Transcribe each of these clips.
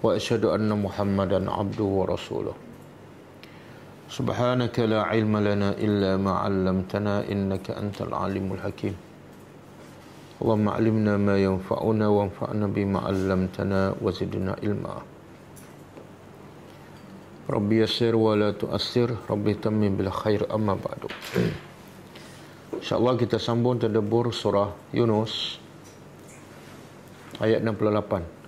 واشهد ان محمدا عبده ورسوله سبحانك لا علم لنا الا ما علمتنا انك انت العليم الحكيم اللهم علمنا ما ينفعنا وانفعنا بما علمتنا وزدنا علما ربي يسر ولا تؤثر ربي تمم بالخير اما بعد ان شاء الله kita sambung tadabbur surah yunus ayat 68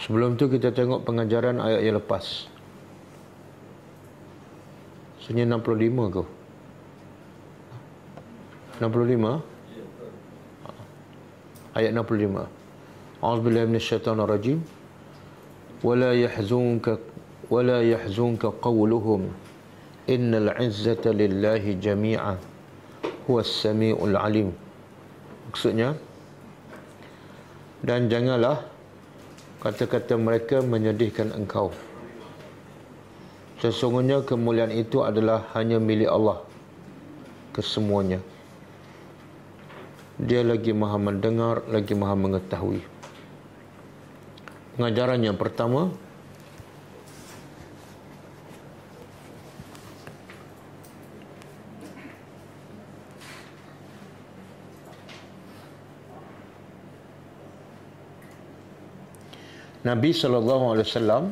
Sebelum tu kita tengok pengajaran ayat yang lepas. Sunya 65 ke? 65? Ayat 65. A'udzubillahi minasyaitonir rajim. Wala yahzunka wala yahzunka qawluhum innal izzata lillahi jami'a huwas samiul alim. Maksudnya dan janganlah kata-kata mereka menyedihkan engkau. Sesungguhnya kemuliaan itu adalah hanya milik Allah kesemuanya. Dia lagi maha mendengar, lagi maha mengetahui. Pengajaran yang pertama, Nabi sallallahu alaihi wasallam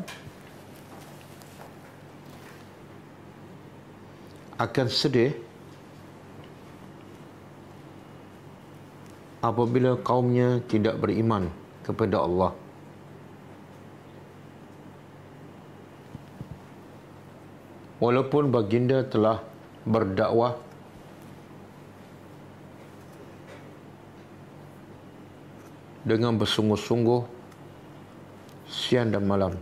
akan sedih apabila kaumnya tidak beriman kepada Allah. Walaupun baginda telah berdakwah dengan bersungguh-sungguh siang dan malam.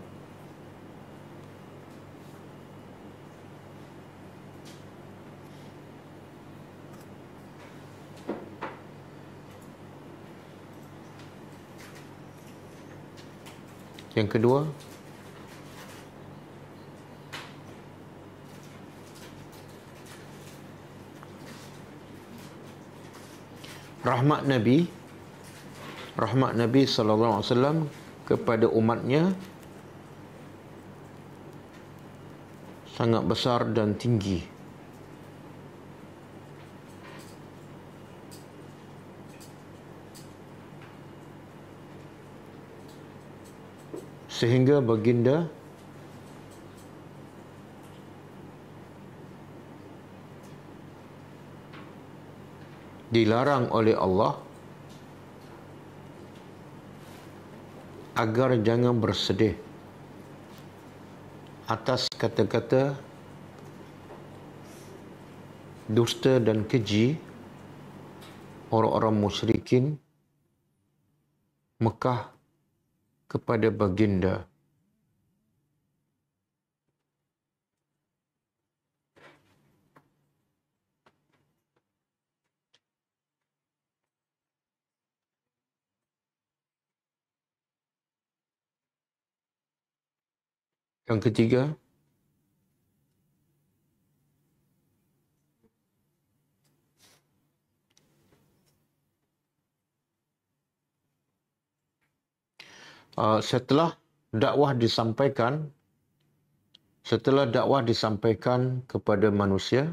Yang kedua, rahmat Nabi, rahmat Nabi sallallahu alaihi wasallam kepada umatnya sangat besar dan tinggi sehingga baginda dilarang oleh Allah agar jangan bersedih atas kata-kata dusta dan keji orang-orang musyrikin Mekah kepada baginda. Yang ketiga, ah, setelah dakwah disampaikan, setelah dakwah disampaikan kepada manusia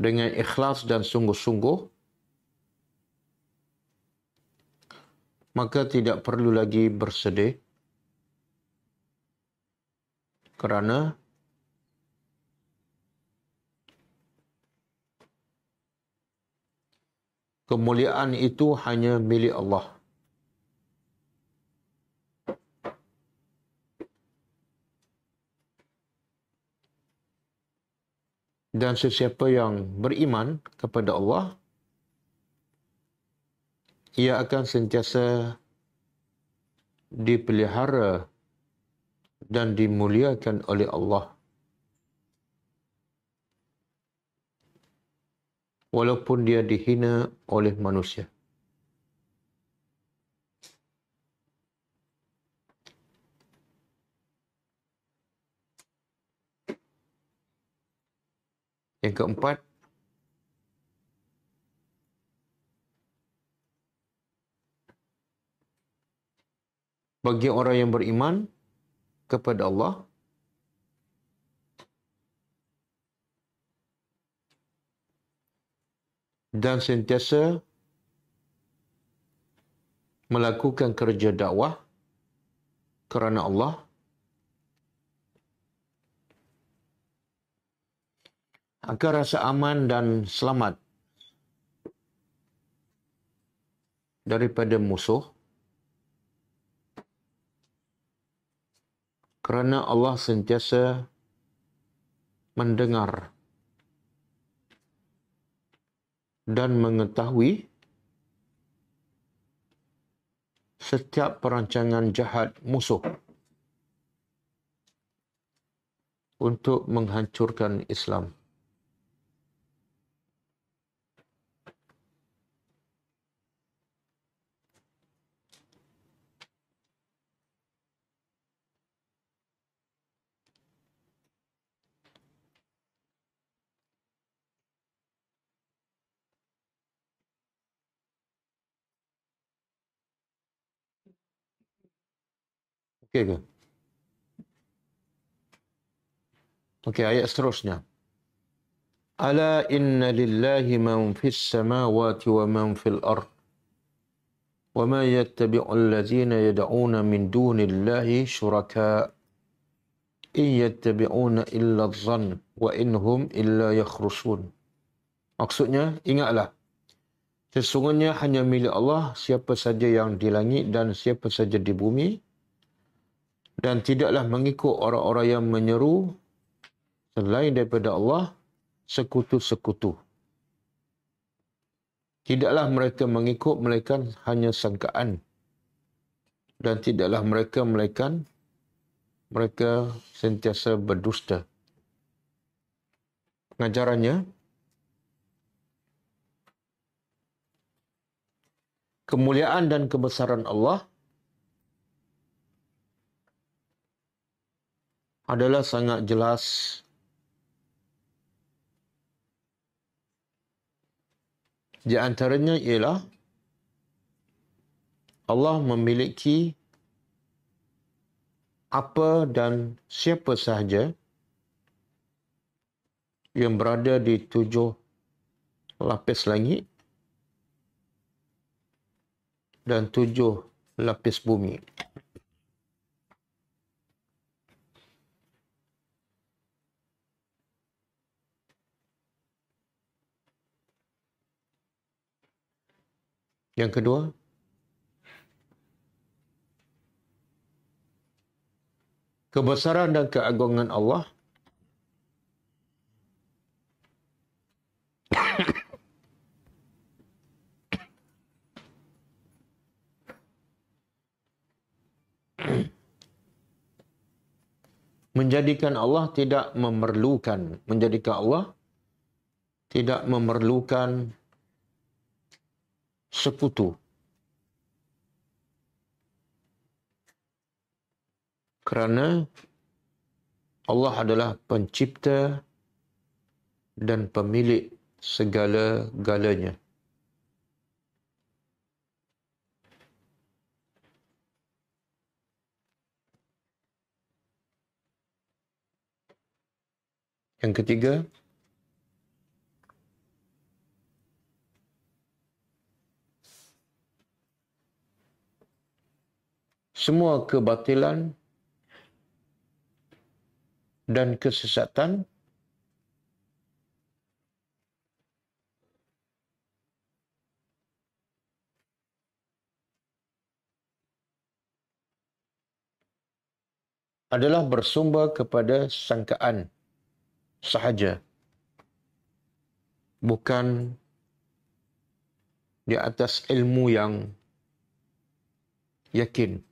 dengan ikhlas dan sungguh-sungguh, maka tidak perlu lagi bersedih kerana kemuliaan itu hanya milik Allah. Dan sesiapa yang beriman kepada Allah, ia akan sentiasa dipelihara dan dimuliakan oleh Allah. Walaupun dia dihina oleh manusia. Yang keempat, bagi orang yang beriman, kepada Allah dan sentiasa melakukan kerja dakwah kerana Allah agar rasa aman dan selamat daripada musuh kerana Allah sentiasa mendengar dan mengetahui setiap perancangan jahat musuh untuk menghancurkan Islam. Okey ke? Okey ayat seterusnya. Ala inna lillahi man fis samawati wa man fil ard wa ma yattabi'u allazina yad'una min dunillahi Shuraka. in yattabi'una illa dhann wa inhum illa yakhrusun. Maksudnya ingatlah sesungguhnya hanya milik Allah siapa saja yang di langit dan siapa saja di bumi dan tidaklah mengikut orang-orang yang menyeru selain daripada Allah sekutu-sekutu. Tidaklah mereka mengikut melainkan hanya sangkaan dan tidaklah mereka melainkan mereka sentiasa berdusta. Pengajarannya, kemuliaan dan kebesaran Allah – adalah sangat jelas di antaranya ialah Allah memiliki apa dan siapa sahaja yang berada di tujuh lapis langit dan tujuh lapis bumi. Yang kedua, kebesaran dan keagungan Allah menjadikan Allah tidak memerlukan menjadikan Allah tidak memerlukan sekutu Kerana Allah adalah pencipta dan pemilik segala-galanya. Yang ketiga, semua kebatilan dan kesesatan adalah bersumber kepada sangkaan sahaja bukan di atas ilmu yang yakin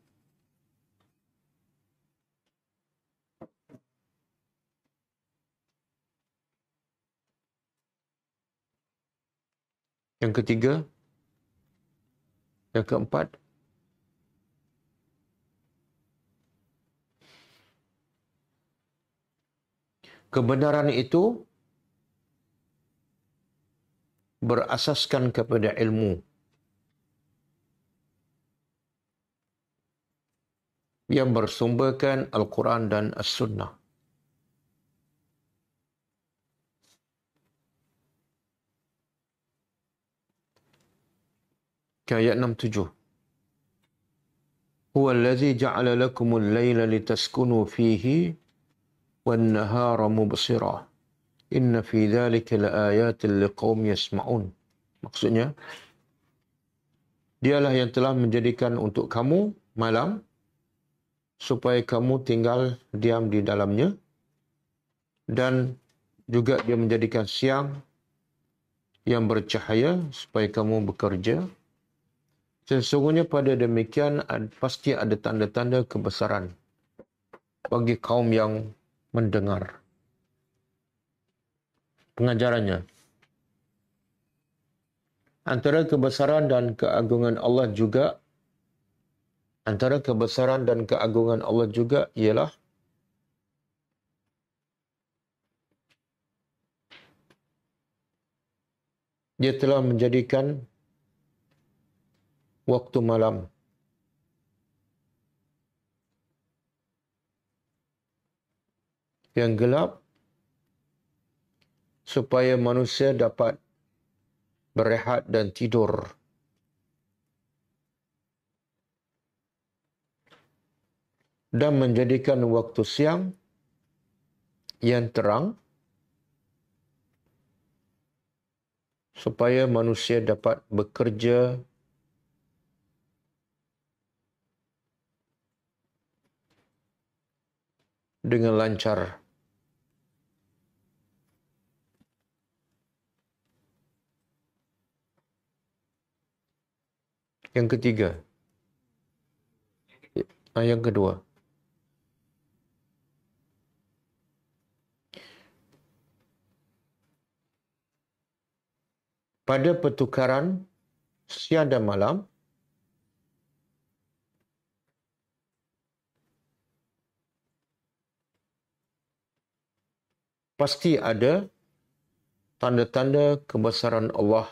Yang ketiga. Yang keempat. Kebenaran itu berasaskan kepada ilmu. Yang bersumberkan Al-Quran dan As-Sunnah. ke ayat 67. Huwa alladhi ja'ala lakumul layla litaskunu fihi wan nahara mubsira. Inna fi dhalika laayatil liqaum yasma'un. Maksudnya Dialah yang telah menjadikan untuk kamu malam supaya kamu tinggal diam di dalamnya dan juga dia menjadikan siang yang bercahaya supaya kamu bekerja Sesungguhnya pada demikian pasti ada tanda-tanda kebesaran bagi kaum yang mendengar pengajarannya. Antara kebesaran dan keagungan Allah juga antara kebesaran dan keagungan Allah juga ialah dia telah menjadikan waktu malam. Yang gelap supaya manusia dapat berehat dan tidur. Dan menjadikan waktu siang yang terang supaya manusia dapat bekerja dengan lancar. Yang ketiga. Nah, yang kedua. Pada pertukaran siang dan malam, pasti ada tanda-tanda kebesaran Allah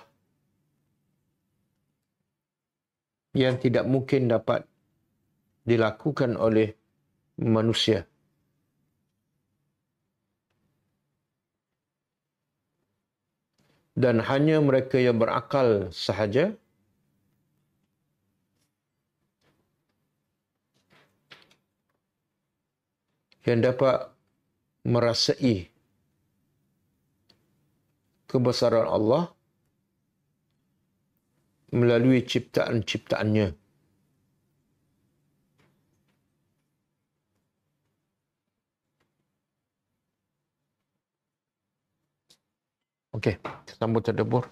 yang tidak mungkin dapat dilakukan oleh manusia. Dan hanya mereka yang berakal sahaja yang dapat merasai kebesaran Allah melalui ciptaan-ciptaannya. Okey, kita sambut terdebur.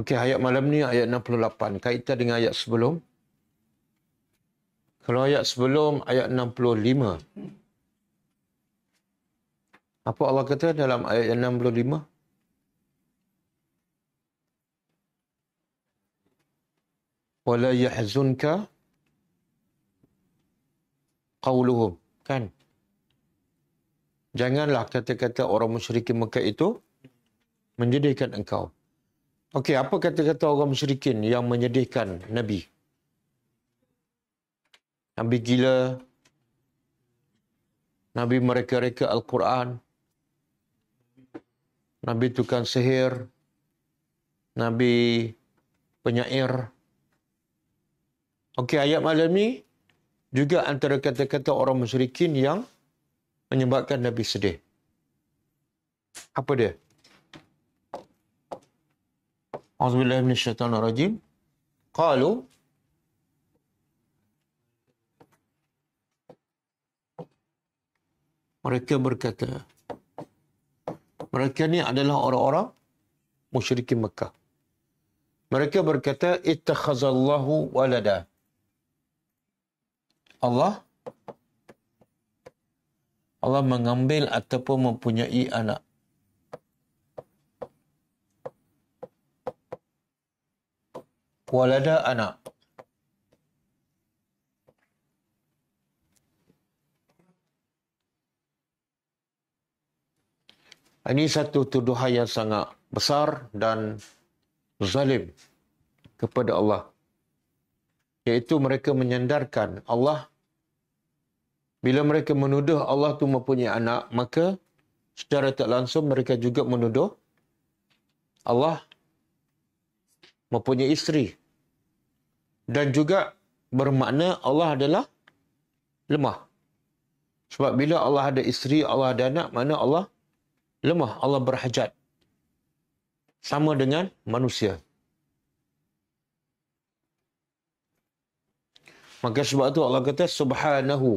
Okey, ayat malam ni ayat 68. Kaitan dengan ayat sebelum. Kalau ayat sebelum, ayat 65. Apa Allah kata dalam ayat 65? wala yahzunka qauluhum kan janganlah kata-kata orang musyrikin Mekah itu menjadikan engkau Okey, apa kata-kata orang musyrikin yang menyedihkan Nabi? Nabi gila. Nabi mereka reka Al-Quran. Nabi tukang sihir. Nabi penyair. Okey, ayat malam ni juga antara kata-kata orang musyrikin yang menyebabkan Nabi sedih. Apa dia? Auzubillahi minasyaitonirrajim. Qalu Mereka berkata Mereka ni adalah orang-orang musyrikin Mekah. Mereka berkata ittakhazallahu walada. Allah Allah mengambil ataupun mempunyai anak. walada anak. Ini satu tuduhan yang sangat besar dan zalim kepada Allah. Iaitu mereka menyandarkan Allah. Bila mereka menuduh Allah itu mempunyai anak, maka secara tak langsung mereka juga menuduh Allah mempunyai isteri dan juga bermakna Allah adalah lemah. Sebab bila Allah ada isteri, Allah ada anak, mana Allah lemah, Allah berhajat. Sama dengan manusia. Maka sebab itu Allah kata subhanahu.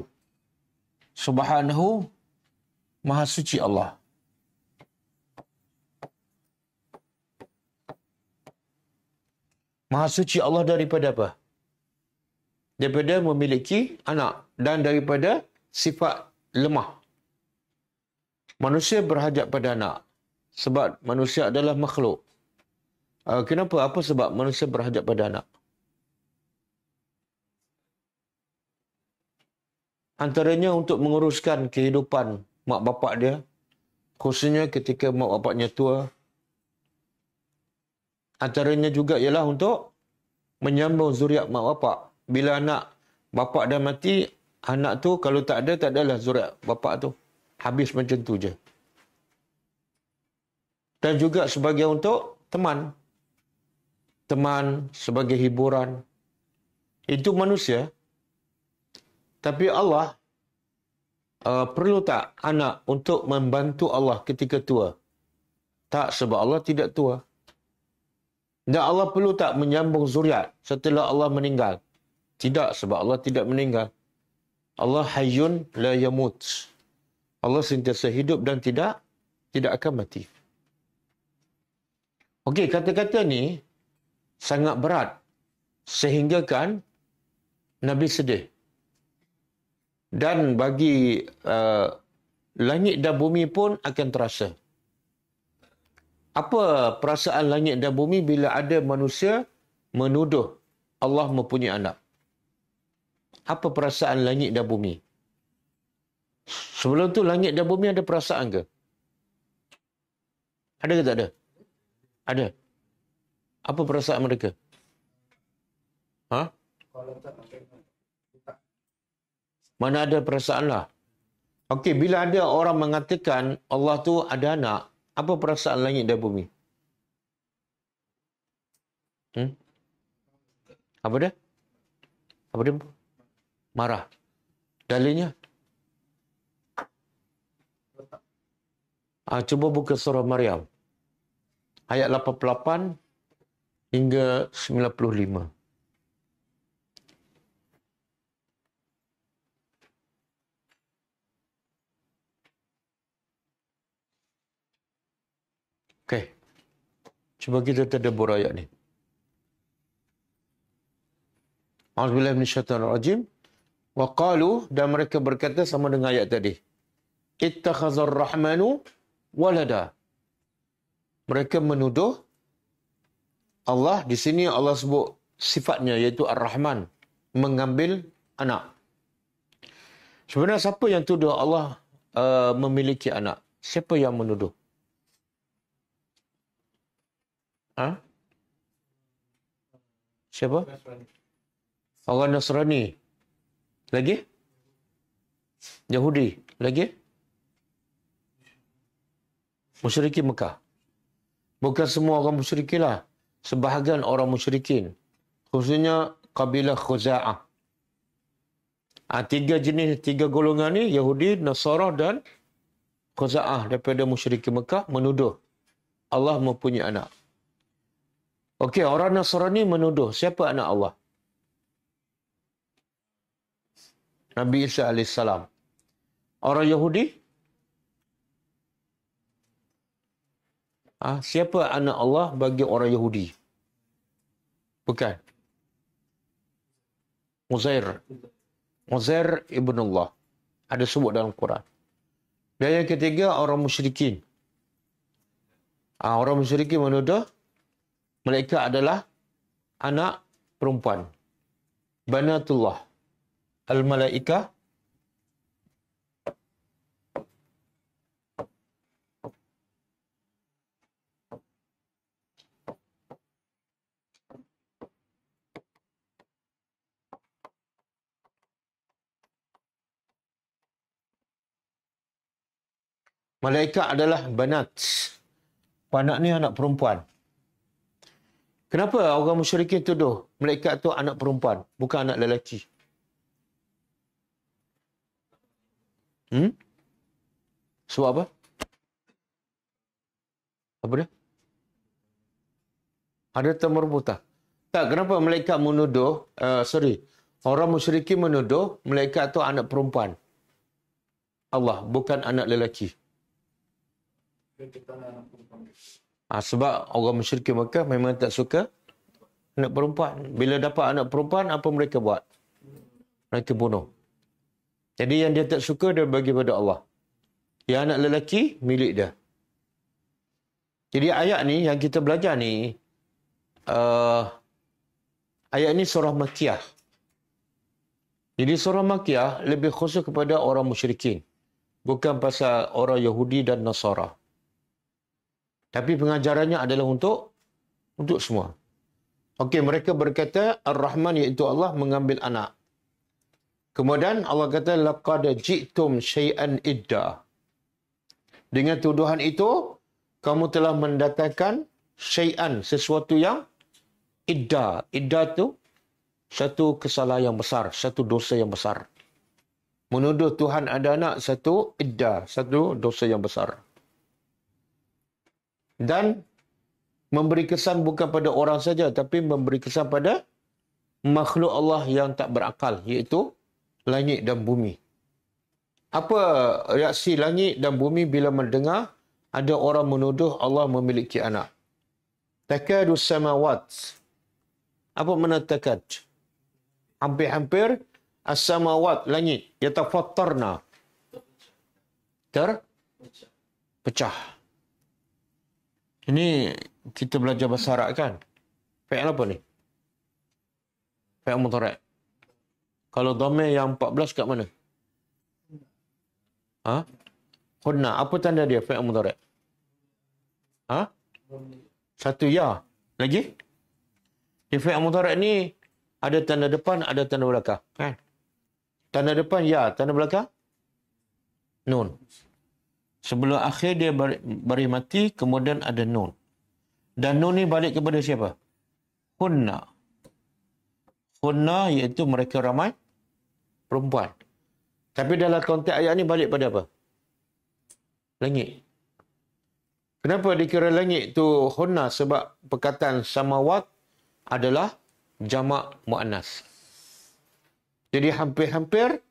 Subhanahu maha suci Allah. Maha suci Allah daripada apa? daripada memiliki anak dan daripada sifat lemah. Manusia berhajat pada anak sebab manusia adalah makhluk. Ah, kenapa? Apa sebab manusia berhajat pada anak? Antaranya untuk menguruskan kehidupan mak bapak dia, khususnya ketika mak bapaknya tua. Antaranya juga ialah untuk menyambung zuriat mak bapak bila anak bapa dah mati, anak tu kalau tak ada, tak adalah zuriat bapa tu. Habis macam tu je. Dan juga sebagai untuk teman. Teman sebagai hiburan. Itu manusia. Tapi Allah uh, perlu tak anak untuk membantu Allah ketika tua? Tak sebab Allah tidak tua. Dan Allah perlu tak menyambung zuriat setelah Allah meninggal? Tidak sebab Allah tidak meninggal. Allah hayyun la yamut. Allah sentiasa hidup dan tidak tidak akan mati. Okey, kata-kata ni sangat berat sehingga kan Nabi sedih. Dan bagi uh, langit dan bumi pun akan terasa. Apa perasaan langit dan bumi bila ada manusia menuduh Allah mempunyai anak? apa perasaan langit dan bumi? Sebelum tu langit dan bumi ada perasaan ke? Ada ke tak ada? Ada. Apa perasaan mereka? Ha? Mana ada perasaan lah. Okey, bila ada orang mengatakan Allah tu ada anak, apa perasaan langit dan bumi? Hmm? Apa dia? Apa dia? marah. Dalilnya. Ha, cuba buka surah Maryam. Ayat 88 hingga 95. Okey. Cuba kita terdebur ayat ni. A'udzubillahi minasyaitanir rajim. Waqalu dan mereka berkata sama dengan ayat tadi. Ittakhazar rahmanu walada. Mereka menuduh Allah di sini Allah sebut sifatnya iaitu Ar-Rahman mengambil anak. Sebenarnya siapa yang tuduh Allah uh, memiliki anak? Siapa yang menuduh? Ha? Siapa? Orang Orang Nasrani. Lagi? Yahudi. Lagi? Musyriki Mekah. Bukan semua orang musyriki lah. Sebahagian orang musyrikin. Khususnya kabilah Khuza'ah. Ha, tiga jenis, tiga golongan ni. Yahudi, Nasarah dan Khuza'ah. Daripada musyriki Mekah menuduh. Allah mempunyai anak. Okey, orang Nasrani menuduh siapa anak Allah. Nabi Isa AS. Orang Yahudi? Ah, siapa anak Allah bagi orang Yahudi? Bukan. Muzair. Muzair Ibn Allah. Ada sebut dalam Quran. Dan yang ketiga, orang musyrikin. Ha, orang musyrikin menuduh, mereka adalah anak perempuan. Banatullah. Al-Malaika Malaikat adalah banat. Banat ni anak perempuan. Kenapa orang musyrikin tuduh malaikat tu anak perempuan, bukan anak lelaki? Hmm? Sebab apa? Apa dia? Ada buta. Tak, kenapa malaikat menuduh, uh, sorry, orang musyriki menuduh malaikat itu anak perempuan. Allah, bukan anak lelaki. Ha, sebab orang musyriki mereka memang tak suka anak perempuan. Bila dapat anak perempuan, apa mereka buat? Mereka bunuh. Jadi yang dia tak suka, dia bagi pada Allah. Yang anak lelaki, milik dia. Jadi ayat ni, yang kita belajar ni, uh, ayat ni surah Makiyah. Jadi surah Makiyah lebih khusus kepada orang musyrikin. Bukan pasal orang Yahudi dan Nasara. Tapi pengajarannya adalah untuk untuk semua. Okey, mereka berkata Ar-Rahman iaitu Allah mengambil anak. Kemudian Allah kata laqad ji'tum syai'an idda. Dengan tuduhan itu kamu telah mendatangkan syai'an sesuatu yang idda. Idda itu satu kesalahan yang besar, satu dosa yang besar. Menuduh Tuhan ada anak satu idda, satu dosa yang besar. Dan memberi kesan bukan pada orang saja tapi memberi kesan pada makhluk Allah yang tak berakal iaitu langit dan bumi. Apa reaksi langit dan bumi bila mendengar ada orang menuduh Allah memiliki anak? Takadu wat. Apa makna takad? Hampir-hampir as wat langit yatafattarna. Ter pecah. Ini kita belajar bahasa Arab kan? Fa'il apa ni? Fa'il mudhari'. Kalau dhamir yang 14 kat mana? Ha? Kunna. Apa tanda dia? Fi'al mudarat. Ha? Satu ya. Lagi? Di fi'al mudarat ni, ada tanda depan, ada tanda belakang. Kan? Tanda depan ya. Tanda belakang? Nun. Sebelum akhir dia beri, beri mati, kemudian ada nun. Dan nun ni balik kepada siapa? Kunna. Kunna iaitu mereka ramai perempuan. Tapi dalam konteks ayat ini balik pada apa? Langit. Kenapa dikira langit tu hunna sebab perkataan samawat adalah jamak muannas. Jadi hampir-hampir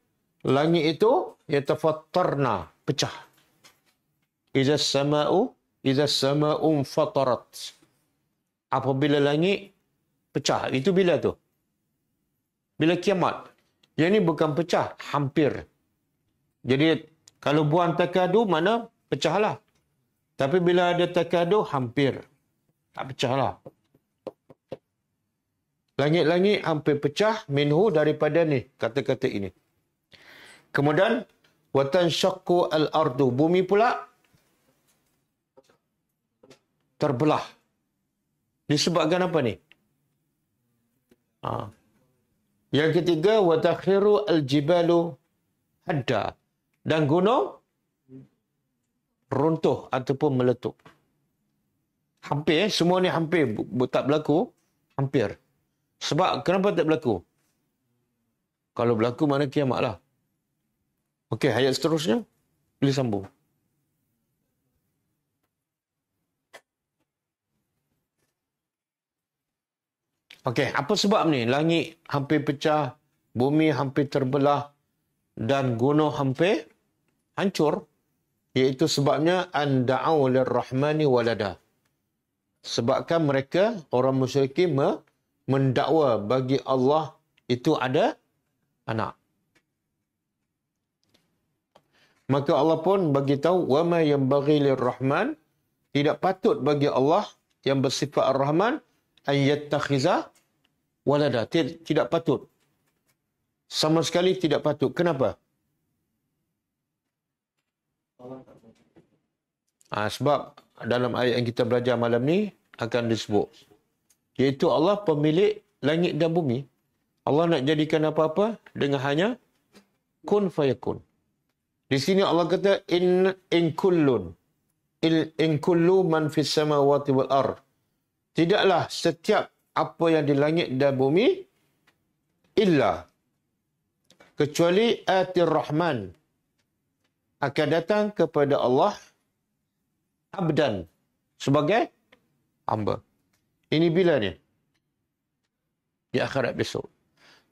langit itu yatafattarna pecah. Iza sama'u iza sama'u fatarat. Apabila langit pecah. Itu bila tu? Bila kiamat. Yang ini bukan pecah, hampir. Jadi kalau buang takadu mana pecahlah. Tapi bila ada takadu hampir tak pecahlah. Langit-langit hampir pecah minhu daripada ni kata-kata ini. Kemudian watan syaqqu al-ardu bumi pula terbelah. Disebabkan apa ni? Ha. Yang ketiga, watakhiru al-jibalu hadda. Dan gunung runtuh ataupun meletup. Hampir, eh, semua ni hampir. Tak berlaku, hampir. Sebab kenapa tak berlaku? Kalau berlaku, mana kiamat lah. Okey, ayat seterusnya. Boleh sambung. Okey, apa sebab ni? Langit hampir pecah, bumi hampir terbelah dan gunung hampir hancur. Iaitu sebabnya anda'u lirrahmani walada. Sebabkan mereka, orang musyriki, mendakwa bagi Allah itu ada anak. Maka Allah pun bagi tahu wa ma yanbaghi lirrahman tidak patut bagi Allah yang bersifat ar-rahman ayyattakhiza walada tidak patut sama sekali tidak patut kenapa ha, sebab dalam ayat yang kita belajar malam ni akan disebut iaitu Allah pemilik langit dan bumi Allah nak jadikan apa-apa dengan hanya kun fayakun di sini Allah kata in in kullun il in kullu man fis samawati wal ar tidaklah setiap apa yang di langit dan bumi illa kecuali atir rahman akan datang kepada Allah abdan sebagai hamba. Ini bila ni? Di akhirat besok.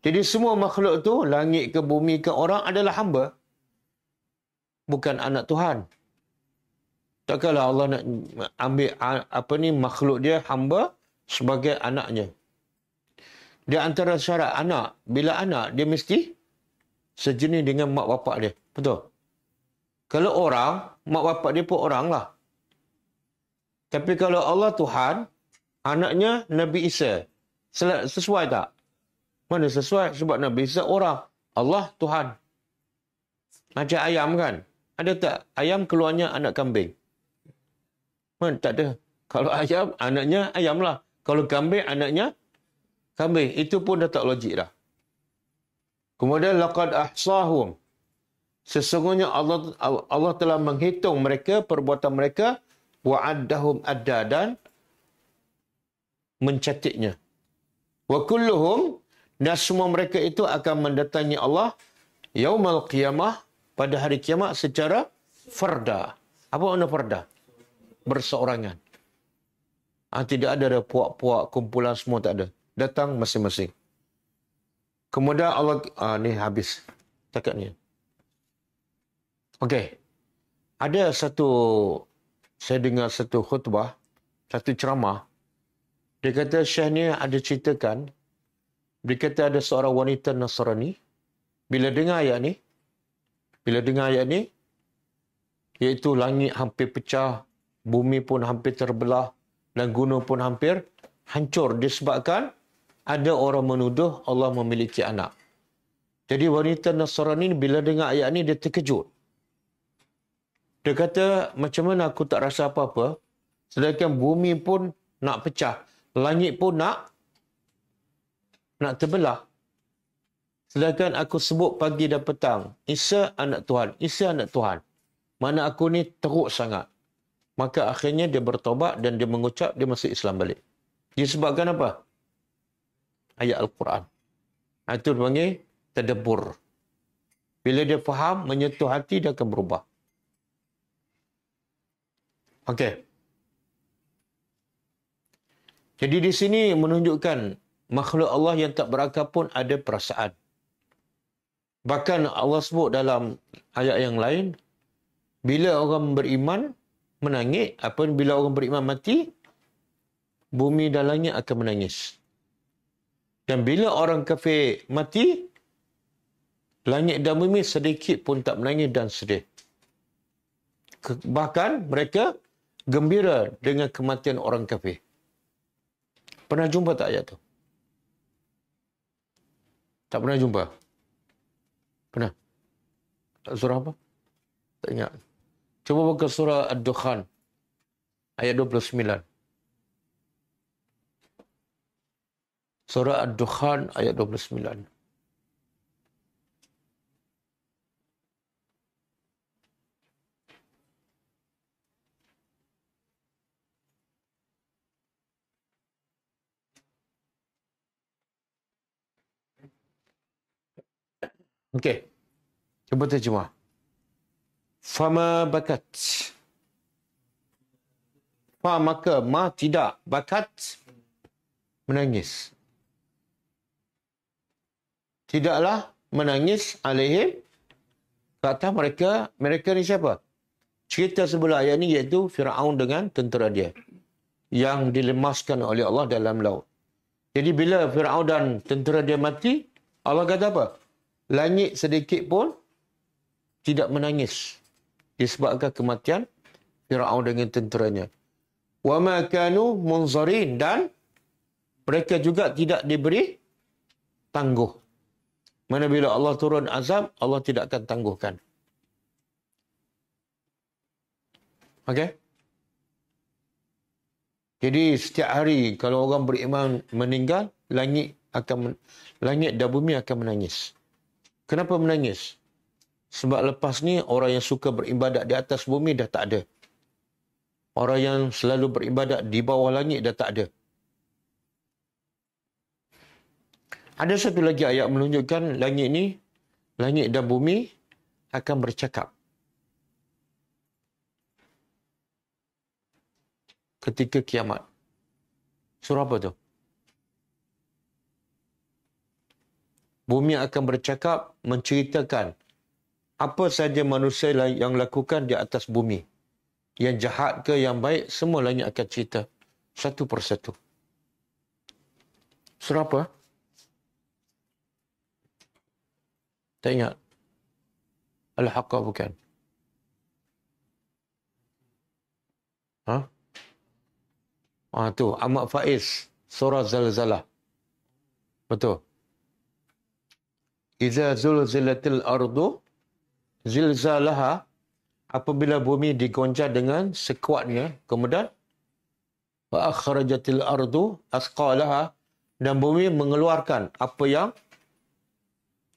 Jadi semua makhluk tu, langit ke bumi ke orang adalah hamba. Bukan anak Tuhan. Takkanlah Allah nak ambil apa ni makhluk dia hamba sebagai anaknya. Di antara syarat anak, bila anak, dia mesti sejenis dengan mak bapak dia. Betul? Kalau orang, mak bapak dia pun orang lah. Tapi kalau Allah Tuhan, anaknya Nabi Isa. Sesuai tak? Mana sesuai? Sebab Nabi Isa orang. Allah Tuhan. Macam ayam kan? Ada tak? Ayam keluarnya anak kambing. Mana tak ada. Kalau ayam, anaknya ayam lah. Kalau kambing anaknya kambing itu pun dah tak logik dah. Kemudian laqad ahsahum. Sesungguhnya Allah Allah telah menghitung mereka perbuatan mereka wa addahum adda dan mencatiknya. Wa kulluhum dan semua mereka itu akan mendatangi Allah yaumal qiyamah pada hari kiamat secara farda. Apa makna farda? Berseorangan. Ha, tidak ada ada puak-puak kumpulan semua tak ada. Datang masing-masing. Kemudian Allah ha, ni habis takat ni. Okey. Ada satu saya dengar satu khutbah, satu ceramah. Dia kata Syekh ni ada ceritakan dia kata ada seorang wanita Nasrani. Bila dengar ayat ni, bila dengar ayat ni, iaitu langit hampir pecah, bumi pun hampir terbelah, dan gunung pun hampir hancur disebabkan ada orang menuduh Allah memiliki anak. Jadi wanita Nasrani ini bila dengar ayat ini dia terkejut. Dia kata macam mana aku tak rasa apa-apa sedangkan bumi pun nak pecah, langit pun nak nak terbelah. Sedangkan aku sebut pagi dan petang, Isa anak Tuhan, Isa anak Tuhan. Mana aku ni teruk sangat maka akhirnya dia bertobat dan dia mengucap dia masuk Islam balik. Disebabkan apa? Ayat Al-Quran. Ha, itu dipanggil terdebur. Bila dia faham, menyentuh hati, dia akan berubah. Okey. Jadi di sini menunjukkan makhluk Allah yang tak berakal pun ada perasaan. Bahkan Allah sebut dalam ayat yang lain, bila orang beriman, menangis apa bila orang beriman mati bumi dalamnya akan menangis dan bila orang kafir mati langit dan bumi sedikit pun tak menangis dan sedih bahkan mereka gembira dengan kematian orang kafir pernah jumpa tak ayat tu tak pernah jumpa pernah surah apa tak ingat Cuba buka surah Ad-Dukhan ayat 29. Surah Ad-Dukhan ayat 29. okey Cuba terjemah. Fama bakat. Fa maka ma tidak bakat menangis. Tidaklah menangis alaihim kata mereka mereka ni siapa? Cerita sebelah ayat ni iaitu Firaun dengan tentera dia yang dilemaskan oleh Allah dalam laut. Jadi bila Firaun dan tentera dia mati, Allah kata apa? Langit sedikit pun tidak menangis disebabkan kematian Firaun dengan tenteranya. Wa ma kanu munzarin dan mereka juga tidak diberi tangguh. Mana bila Allah turun azab, Allah tidak akan tangguhkan. Okey? Jadi setiap hari kalau orang beriman meninggal, langit akan langit dan bumi akan menangis. Kenapa menangis? Sebab lepas ni orang yang suka beribadat di atas bumi dah tak ada. Orang yang selalu beribadat di bawah langit dah tak ada. Ada satu lagi ayat menunjukkan langit ni, langit dan bumi akan bercakap. Ketika kiamat. Surah apa tu? Bumi akan bercakap menceritakan apa saja manusia yang lakukan di atas bumi. Yang jahat ke yang baik, semua lainnya akan cerita. Satu persatu. Surah apa? Tak ingat. Al-Haqqah bukan. Ha? Ah ha, tu Ahmad Faiz surah zalzalah. Betul. Iza zulzilatil ardu zilzalaha apabila bumi digonjang dengan sekuatnya kemudian wa akhrajatil ardu asqalaha dan bumi mengeluarkan apa yang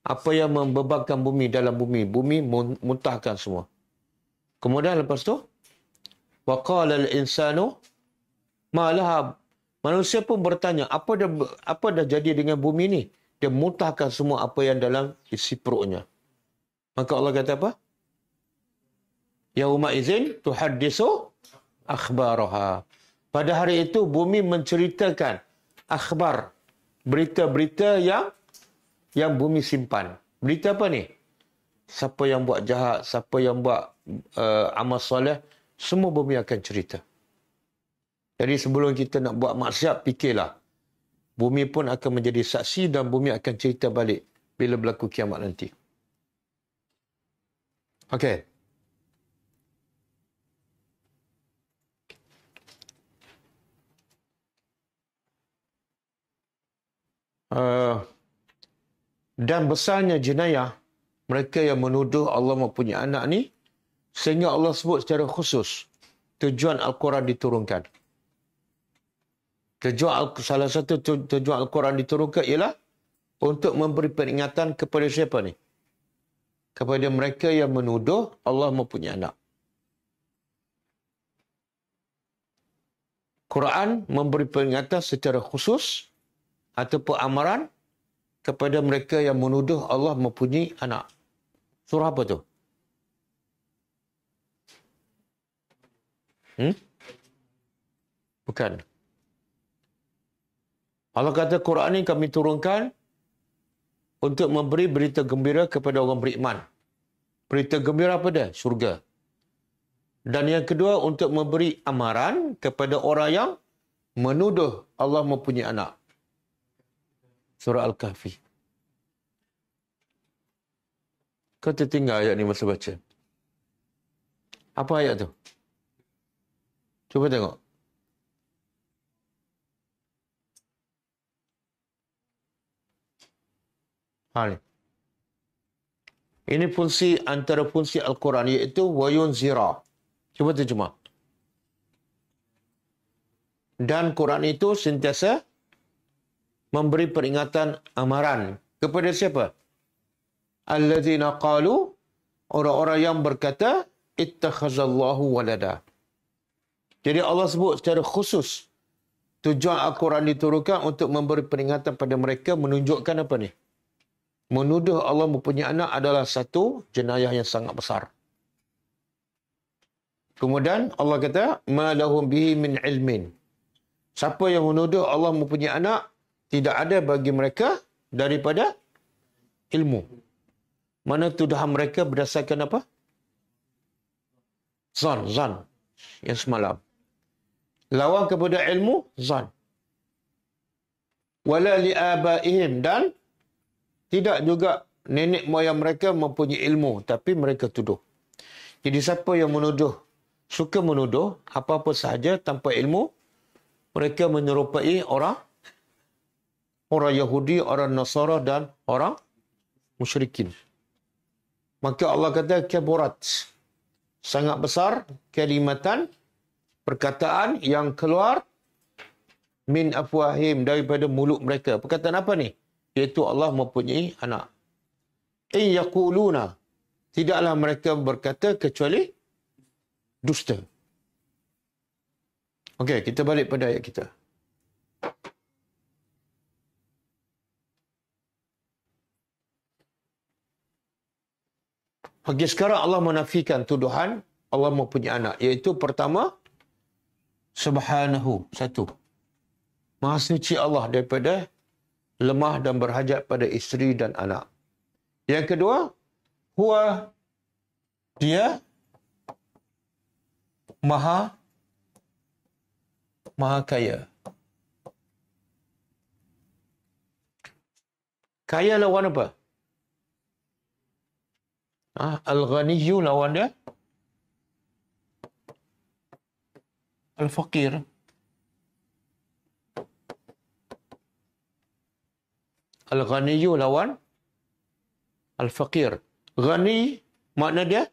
apa yang membebankan bumi dalam bumi bumi muntahkan semua kemudian lepas tu wa qala al insanu malaha manusia pun bertanya apa dah apa dah jadi dengan bumi ni dia muntahkan semua apa yang dalam isi perutnya Maka Allah kata apa? Yauma izin tuhaddisu akhbaraha. Pada hari itu bumi menceritakan akhbar berita-berita yang yang bumi simpan. Berita apa ni? Siapa yang buat jahat, siapa yang buat uh, amal soleh, semua bumi akan cerita. Jadi sebelum kita nak buat maksiat, fikirlah. Bumi pun akan menjadi saksi dan bumi akan cerita balik bila berlaku kiamat nanti. Okay. Uh, dan besarnya jenayah mereka yang menuduh Allah mempunyai anak ni sehingga Allah sebut secara khusus tujuan Al-Quran diturunkan. Tujuan salah satu tujuan Al-Quran diturunkan ialah untuk memberi peringatan kepada siapa ni? kepada mereka yang menuduh Allah mempunyai anak. Quran memberi peringatan secara khusus atau amaran kepada mereka yang menuduh Allah mempunyai anak. Surah apa tu? Hmm? Bukan. Allah kata Quran ini kami turunkan untuk memberi berita gembira kepada orang beriman. Berita gembira apa dia? Surga. Dan yang kedua, untuk memberi amaran kepada orang yang menuduh Allah mempunyai anak. Surah Al-Kahfi. Kau tertinggal ayat ni masa baca. Apa ayat tu? Cuba tengok. hal ini. Ini fungsi antara fungsi Al-Quran iaitu wayun zira. Cuba terjemah. Dan Quran itu sentiasa memberi peringatan amaran kepada siapa? Alladzina qalu orang-orang yang berkata ittakhazallahu walada. Jadi Allah sebut secara khusus tujuan Al-Quran diturunkan untuk memberi peringatan pada mereka menunjukkan apa ni? menuduh Allah mempunyai anak adalah satu jenayah yang sangat besar. Kemudian Allah kata, ma lahum bihi min ilmin. Siapa yang menuduh Allah mempunyai anak, tidak ada bagi mereka daripada ilmu. Mana tuduhan mereka berdasarkan apa? Zan, zan. Yang semalam. Lawan kepada ilmu, zan. Wala li'abaihim dan tidak juga nenek moyang mereka mempunyai ilmu tapi mereka tuduh jadi siapa yang menuduh suka menuduh apa-apa sahaja tanpa ilmu mereka menyerupai orang orang Yahudi orang Nasara dan orang musyrikin maka Allah kata keburat sangat besar kalimatan perkataan yang keluar min afwahim daripada mulut mereka perkataan apa ni iaitu Allah mempunyai anak. In eh, yakuluna. Tidaklah mereka berkata kecuali dusta. Okey, kita balik pada ayat kita. Okey, sekarang Allah menafikan tuduhan Allah mempunyai anak. Iaitu pertama, Subhanahu. Satu. Maha suci Allah daripada lemah dan berhajat pada isteri dan anak. Yang kedua, huwa dia maha maha kaya. Kaya lawan apa? Ah, ha? Al-Ghaniyu lawan dia? Al-Fakir. al Al-Ghaniyu lawan Al-Faqir. Ghani makna dia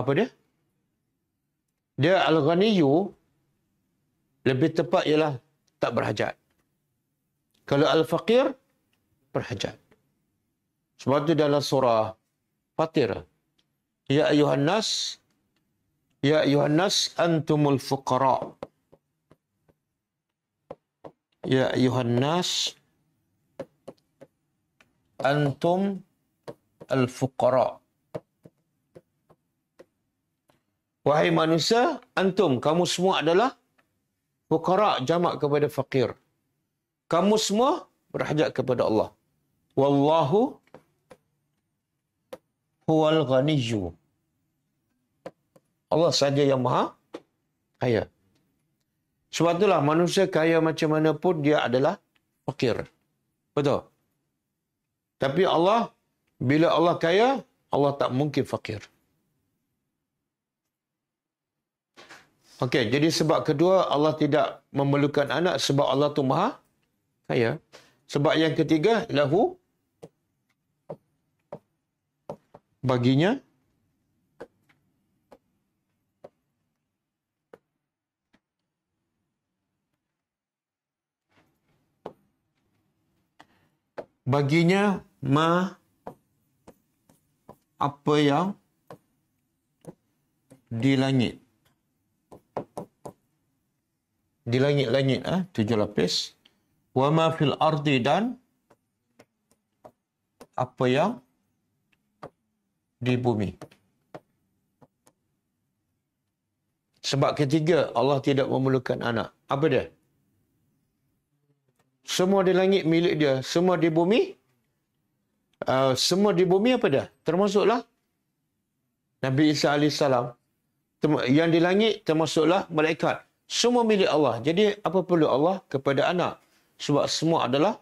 apa dia? Dia Al-Ghaniyu lebih tepat ialah tak berhajat. Kalau Al-Faqir berhajat. Sebab itu dalam surah Fatir. Ya ayuhan ya ayuhan nas antumul fuqara. Ya ayuhan nas antum al fuqara wahai manusia antum kamu semua adalah fuqara jamak kepada fakir kamu semua berhajat kepada Allah wallahu huwal ghaniyyu Allah saja yang maha kaya sebab itulah manusia kaya macam mana pun dia adalah fakir betul tapi Allah, bila Allah kaya, Allah tak mungkin fakir. Okey, jadi sebab kedua, Allah tidak memerlukan anak sebab Allah tu maha kaya. Sebab yang ketiga, lahu baginya baginya me apa yang di langit. Di langit-langit ah ha? tujuh lapis. Wa ma fil ardi dan apa yang di bumi. Sebab ketiga Allah tidak memerlukan anak. Apa dia? Semua di langit milik dia, semua di bumi uh, semua di bumi apa dia? Termasuklah Nabi Isa alaihissalam. Yang di langit termasuklah malaikat. Semua milik Allah. Jadi apa perlu Allah kepada anak? Sebab semua adalah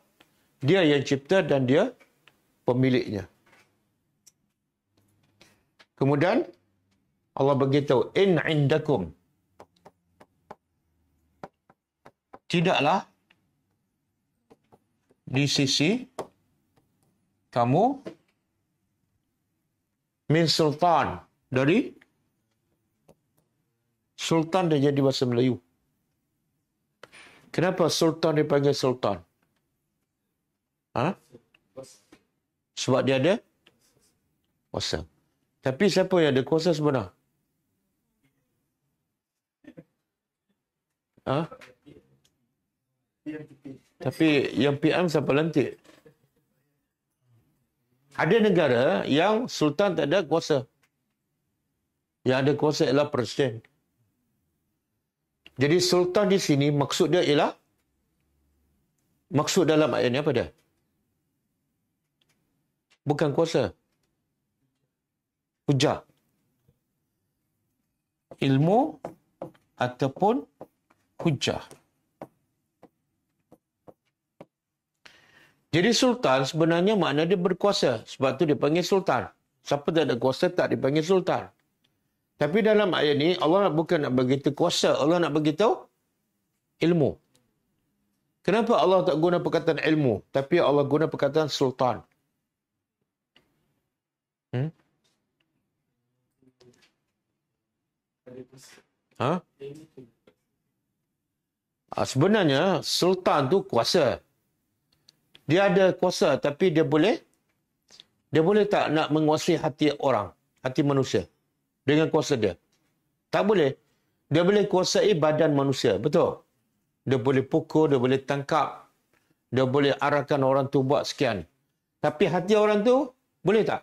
dia yang cipta dan dia pemiliknya. Kemudian Allah beritahu in indakum tidaklah di sisi kamu min sultan dari sultan dia jadi bahasa Melayu. Kenapa sultan dipanggil sultan? Ha? Sebab dia ada kuasa. Tapi siapa yang ada kuasa sebenar? Ha? Tapi yang PM siapa lantik? Ada negara yang sultan tak ada kuasa. Yang ada kuasa ialah presiden. Jadi sultan di sini maksud dia ialah maksud dalam ayat ni apa dia? Bukan kuasa. Hujah. Ilmu ataupun hujah. Jadi sultan sebenarnya makna dia berkuasa. Sebab tu dia panggil sultan. Siapa tak ada kuasa tak dipanggil sultan. Tapi dalam ayat ini Allah bukan nak begitu kuasa. Allah nak begitu ilmu. Kenapa Allah tak guna perkataan ilmu? Tapi Allah guna perkataan sultan. Hmm? Ha? ha sebenarnya sultan tu kuasa dia ada kuasa tapi dia boleh dia boleh tak nak menguasai hati orang, hati manusia dengan kuasa dia? Tak boleh. Dia boleh kuasai badan manusia, betul? Dia boleh pukul, dia boleh tangkap, dia boleh arahkan orang tu buat sekian. Tapi hati orang tu boleh tak?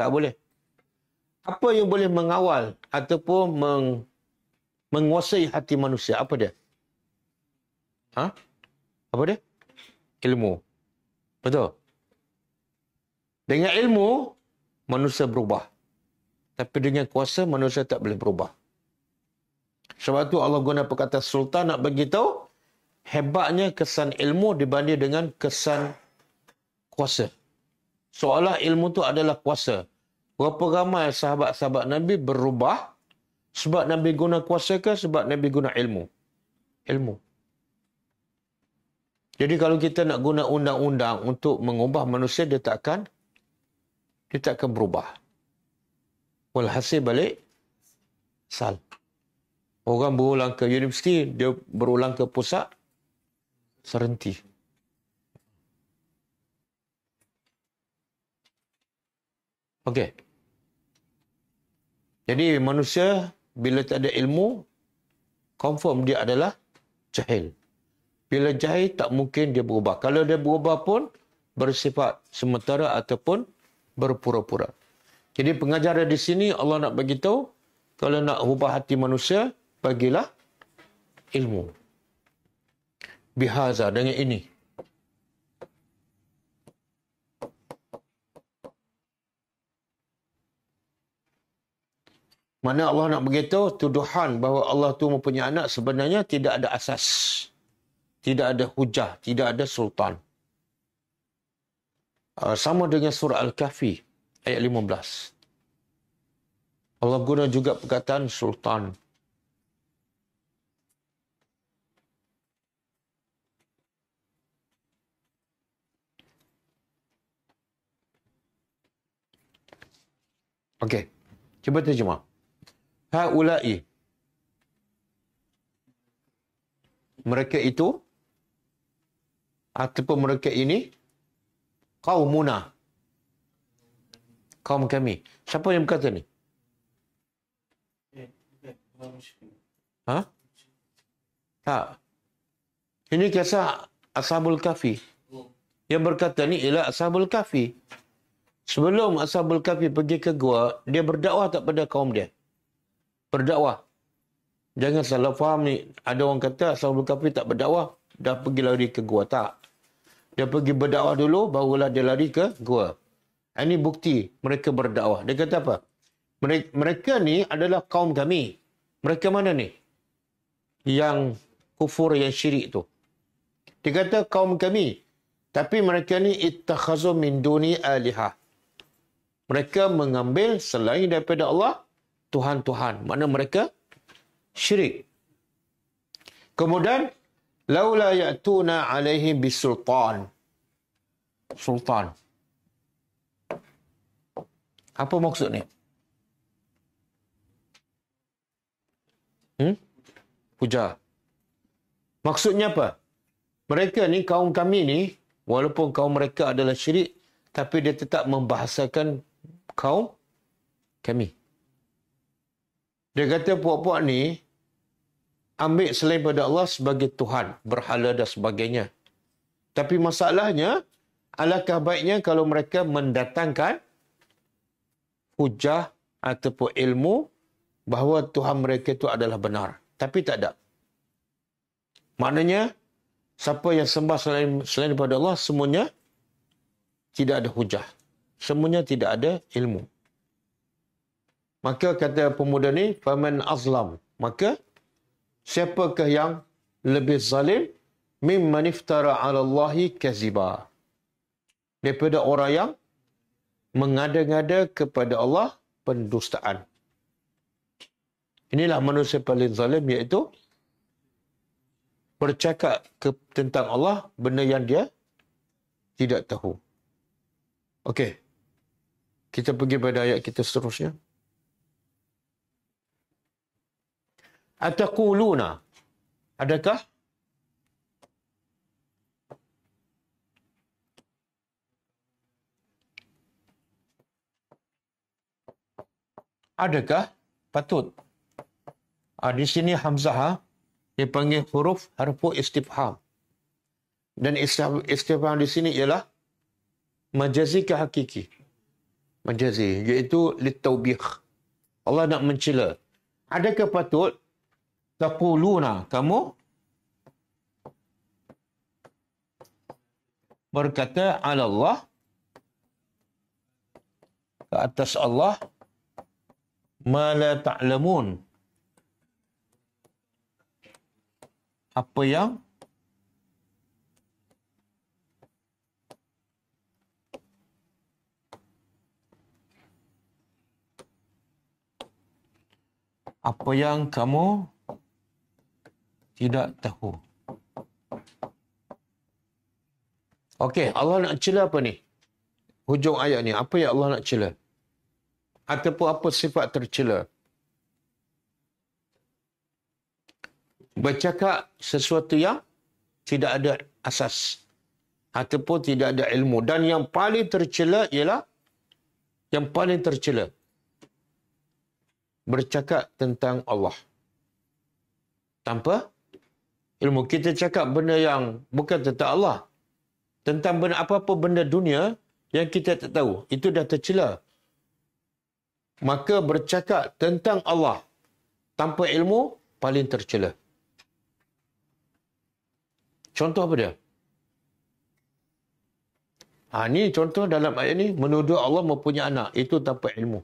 Tak boleh. Apa yang boleh mengawal ataupun meng menguasai hati manusia? Apa dia? Ha? Apa dia? Ilmu. Betul. Dengan ilmu, manusia berubah. Tapi dengan kuasa, manusia tak boleh berubah. Sebab tu Allah guna perkata Sultan nak beritahu, hebatnya kesan ilmu dibanding dengan kesan kuasa. Seolah ilmu tu adalah kuasa. Berapa ramai sahabat-sahabat Nabi berubah sebab Nabi guna kuasa ke sebab Nabi guna ilmu? Ilmu. Jadi kalau kita nak guna undang-undang untuk mengubah manusia, dia tak akan, dia tak akan berubah. Walhasil balik, sal. Orang berulang ke universiti, dia berulang ke pusat, serenti. Okey. Jadi manusia bila tak ada ilmu, confirm dia adalah jahil. Bila jahil, tak mungkin dia berubah. Kalau dia berubah pun, bersifat sementara ataupun berpura-pura. Jadi pengajaran di sini, Allah nak beritahu, kalau nak ubah hati manusia, bagilah ilmu. Bihaza dengan ini. Mana Allah nak beritahu tuduhan bahawa Allah tu mempunyai anak sebenarnya tidak ada asas tidak ada hujah, tidak ada sultan. Ah, sama dengan surah Al-Kahfi ayat 15. Allah guna juga perkataan sultan. Okey. Cuba terjemah. Ha'ulai. Mereka itu ataupun mereka ini kaum kaumuna kaum kami siapa yang berkata ni ha tak ini kisah ashabul kafi yang berkata ni ialah ashabul kafi sebelum ashabul kafi pergi ke gua dia berdakwah tak pada kaum dia berdakwah jangan salah faham ni ada orang kata ashabul kafi tak berdakwah dah pergi lari ke gua tak dia pergi berdakwah dulu, barulah dia lari ke gua. Ha, ini bukti mereka berdakwah. Dia kata apa? Mereka, mereka ni adalah kaum kami. Mereka mana ni? Yang kufur, yang syirik tu. Dia kata kaum kami. Tapi mereka ni ittakhazu min duni alihah. Mereka mengambil selain daripada Allah, Tuhan-Tuhan. Mana mereka? Syirik. Kemudian, laula ya'tuna alaihi bisultan. Sultan. Apa maksud ni? Hmm? Puja. Maksudnya apa? Mereka ni, kaum kami ni, walaupun kaum mereka adalah syirik, tapi dia tetap membahasakan kaum kami. Dia kata puak-puak ni, ambil selain pada Allah sebagai Tuhan, berhala dan sebagainya. Tapi masalahnya, alangkah baiknya kalau mereka mendatangkan hujah ataupun ilmu bahawa Tuhan mereka itu adalah benar. Tapi tak ada. Maknanya, siapa yang sembah selain, selain daripada Allah, semuanya tidak ada hujah. Semuanya tidak ada ilmu. Maka kata pemuda ni, Faman azlam. Maka, siapakah yang lebih zalim mimman iftara 'ala Allahi kaziba daripada orang yang mengada-ngada kepada Allah pendustaan inilah manusia paling zalim iaitu bercakap ke, tentang Allah benda yang dia tidak tahu okey kita pergi pada ayat kita seterusnya Ataquluna? Adakah Adakah patut? Ah, di sini Hamzah ha? dia panggil huruf harfu istifham. Dan istifham, istifham di sini ialah majazi ke hakiki. Majazi iaitu litaubikh. Allah nak mencela. Adakah patut taquluna kamu berkata ala Allah ke atas Allah ma la ta'lamun apa yang apa yang kamu tidak tahu. Okey, Allah nak cela apa ni? Hujung ayat ni, apa yang Allah nak cela? Ataupun apa sifat tercela? Bercakap sesuatu yang tidak ada asas. Ataupun tidak ada ilmu. Dan yang paling tercela ialah yang paling tercela. Bercakap tentang Allah. Tanpa ilmu. Kita cakap benda yang bukan tentang Allah. Tentang benda apa-apa benda dunia yang kita tak tahu. Itu dah tercela. Maka bercakap tentang Allah tanpa ilmu paling tercela. Contoh apa dia? Ha, ini contoh dalam ayat ini menuduh Allah mempunyai anak. Itu tanpa ilmu.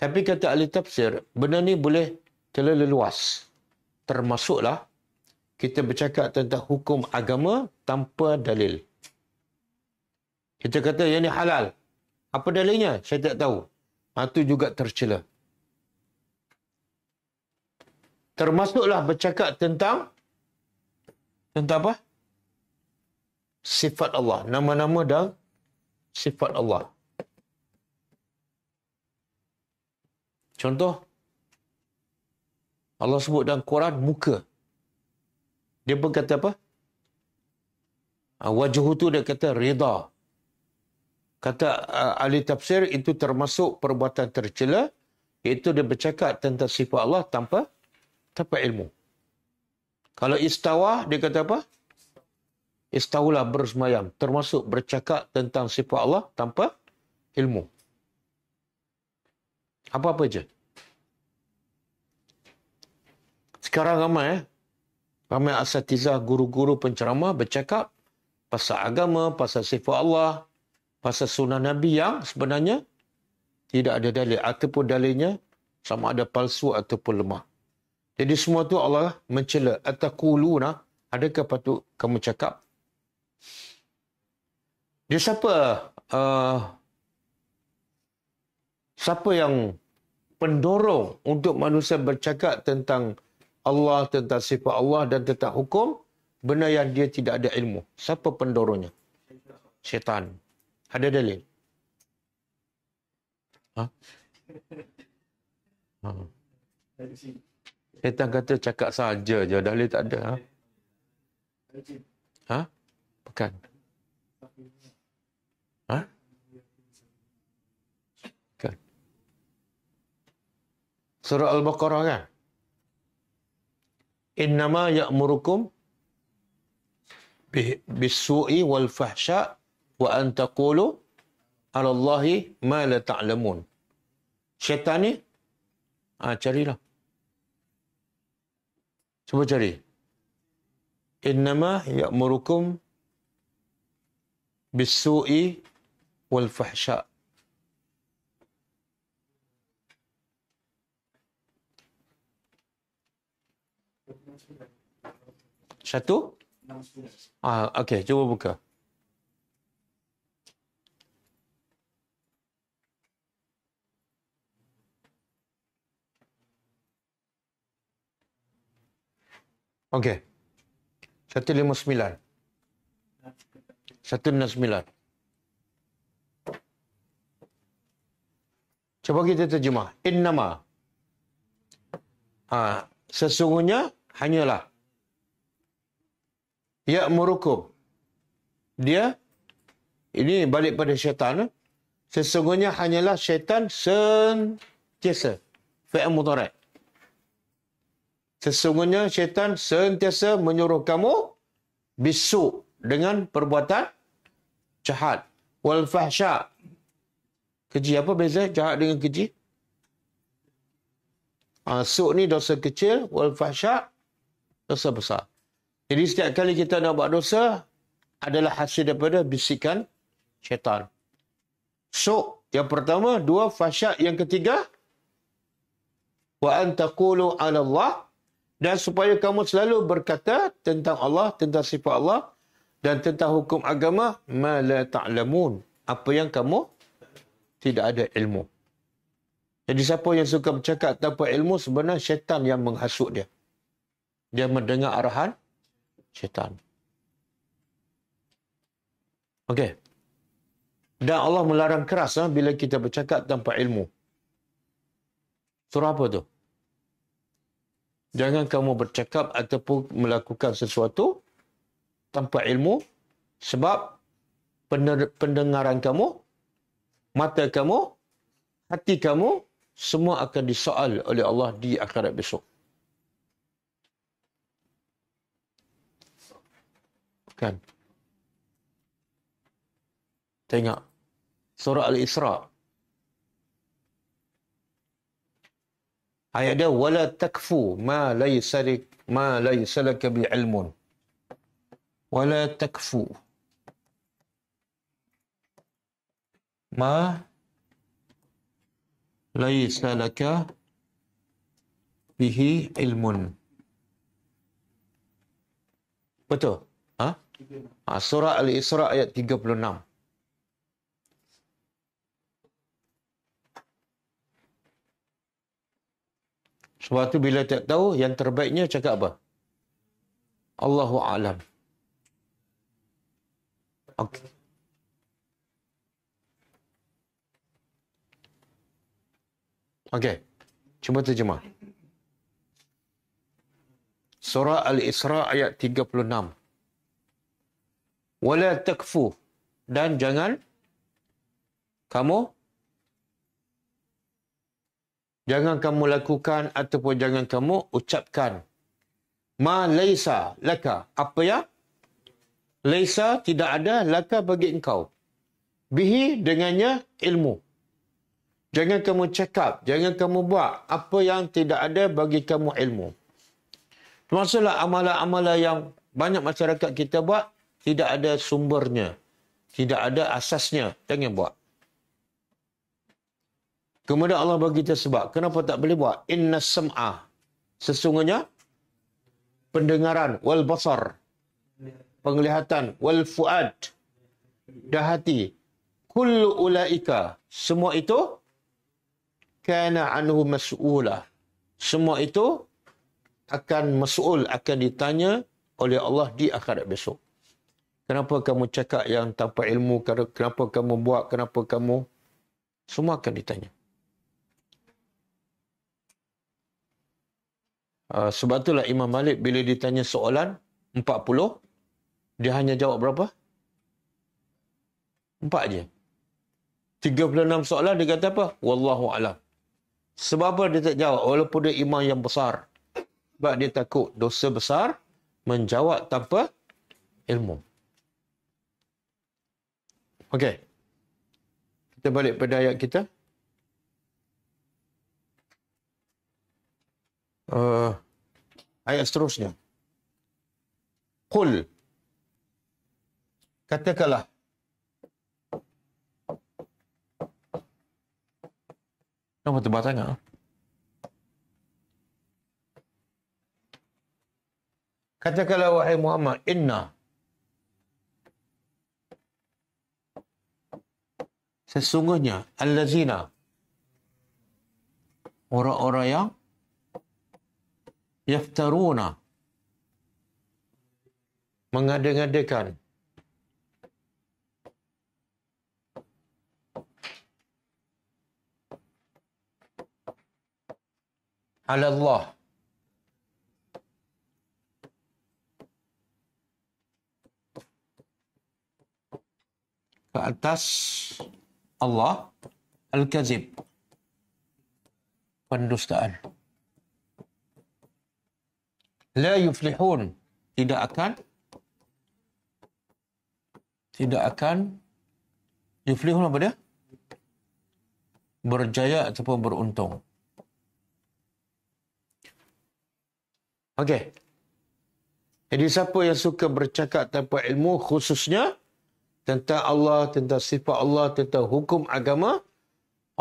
Tapi kata ahli tafsir, benda ni boleh terlalu luas. Termasuklah kita bercakap tentang hukum agama tanpa dalil. Kita kata yang ini halal. Apa dalilnya? Saya tak tahu. Itu ha, juga tercela. Termasuklah bercakap tentang tentang apa? Sifat Allah. Nama-nama dan sifat Allah. Contoh, Allah sebut dalam Quran muka. Dia pun kata apa? Ah, Wajuhu tu dia kata reda. Kata uh, ahli tafsir itu termasuk perbuatan tercela iaitu dia bercakap tentang sifat Allah tanpa tanpa ilmu. Kalau istawa dia kata apa? Istaulah bersemayam termasuk bercakap tentang sifat Allah tanpa ilmu. Apa-apa je. Sekarang ramai eh ramai asatizah guru-guru penceramah bercakap pasal agama, pasal sifat Allah, pasal sunnah Nabi yang sebenarnya tidak ada dalil ataupun dalilnya sama ada palsu ataupun lemah. Jadi semua tu Allah mencela ataquluna adakah patut kamu cakap? Dia siapa? Uh, siapa yang pendorong untuk manusia bercakap tentang Allah, tentang sifat Allah dan tentang hukum, benda yang dia tidak ada ilmu. Siapa pendorongnya? Syaitan. Ada dalil? Ha? Ha. Syaitan kata cakap saja je, dalil tak ada. Ha? ha? Bukan. Ha? Bukan. Surah Al-Baqarah kan? إنما يأمركم بالسوء والفحشاء وأن تقولوا على الله ما لا تعلمون شيطان آه cari شو بجري إنما يأمركم بالسوء والفحشاء Satu? Ah, okay, cuba buka. Okey. Satu lima sembilan. Satu enam sembilan. Cuba kita terjemah. Innama. Ha, ah, sesungguhnya hanyalah ya murukum dia ini balik pada syaitan eh? sesungguhnya hanyalah syaitan sentiasa fi'il mudhari sesungguhnya syaitan sentiasa menyuruh kamu bisu dengan perbuatan jahat wal fahsya keji apa beza jahat dengan keji Uh, suk ni dosa kecil, wal fahsyak, dosa besar. Jadi setiap kali kita nak buat dosa adalah hasil daripada bisikan syaitan. So, yang pertama, dua fasyat yang ketiga wa antaqulu ala Allah dan supaya kamu selalu berkata tentang Allah, tentang sifat Allah dan tentang hukum agama ma la ta'lamun. Apa yang kamu tidak ada ilmu. Jadi siapa yang suka bercakap tanpa ilmu sebenarnya syaitan yang menghasut dia. Dia mendengar arahan syaitan. Okey. Dan Allah melarang keras ha, bila kita bercakap tanpa ilmu. Surah apa tu? Jangan kamu bercakap ataupun melakukan sesuatu tanpa ilmu sebab pendengaran kamu, mata kamu, hati kamu semua akan disoal oleh Allah di akhirat besok. Kan? Tengok. Surah Al-Isra. Ayat dia, وَلَا تَكْفُوا مَا لَيْسَ لَكَ, ليس لك بِعِلْمٌ وَلَا تَكْفُوا مَا لَيْسَ لَكَ بِهِ عِلْمٌ Betul? Ah, surah Al-Isra ayat 36. Sebab tu bila tak tahu, yang terbaiknya cakap apa? Allahu alam. Okay. Okay. Cuba terjemah. Surah Al-Isra ayat 36 wala takfu dan jangan kamu jangan kamu lakukan ataupun jangan kamu ucapkan ma laisa laka apa ya laisa tidak ada laka bagi engkau bihi dengannya ilmu jangan kamu cakap jangan kamu buat apa yang tidak ada bagi kamu ilmu Termasuklah amalan-amalan yang banyak masyarakat kita buat tidak ada sumbernya, tidak ada asasnya, jangan buat. Kemudian Allah bagi kita sebab, kenapa tak boleh buat? Inna sam'a. Sesungguhnya pendengaran wal basar. Penglihatan wal fuad. Dah hati. Kullu ulaika. Semua itu kana anhu mas'ula. Semua itu akan mas'ul akan ditanya oleh Allah di akhirat besok. Kenapa kamu cakap yang tanpa ilmu? Kenapa kamu buat? Kenapa kamu? Semua akan ditanya. Uh, sebab itulah Imam Malik bila ditanya soalan 40, dia hanya jawab berapa? Empat je. 36 soalan dia kata apa? Wallahu alam. Sebab apa dia tak jawab? Walaupun dia imam yang besar. Sebab dia takut dosa besar menjawab tanpa ilmu. Okey. Kita balik pada ayat kita. Uh, ayat seterusnya. Qul. Katakanlah. Nampak tebal sangat? Ah? Katakanlah wahai Muhammad. Inna. sesungguhnya allazina orang-orang yang yaftaruna mengada-ngadakan ala Allah ke atas Allah Al-Kazib Pendustaan La yuflihun Tidak akan Tidak akan Yuflihun apa dia? Berjaya ataupun beruntung Okey. Jadi siapa yang suka bercakap tanpa ilmu khususnya tentang Allah, tentang sifat Allah, tentang hukum agama,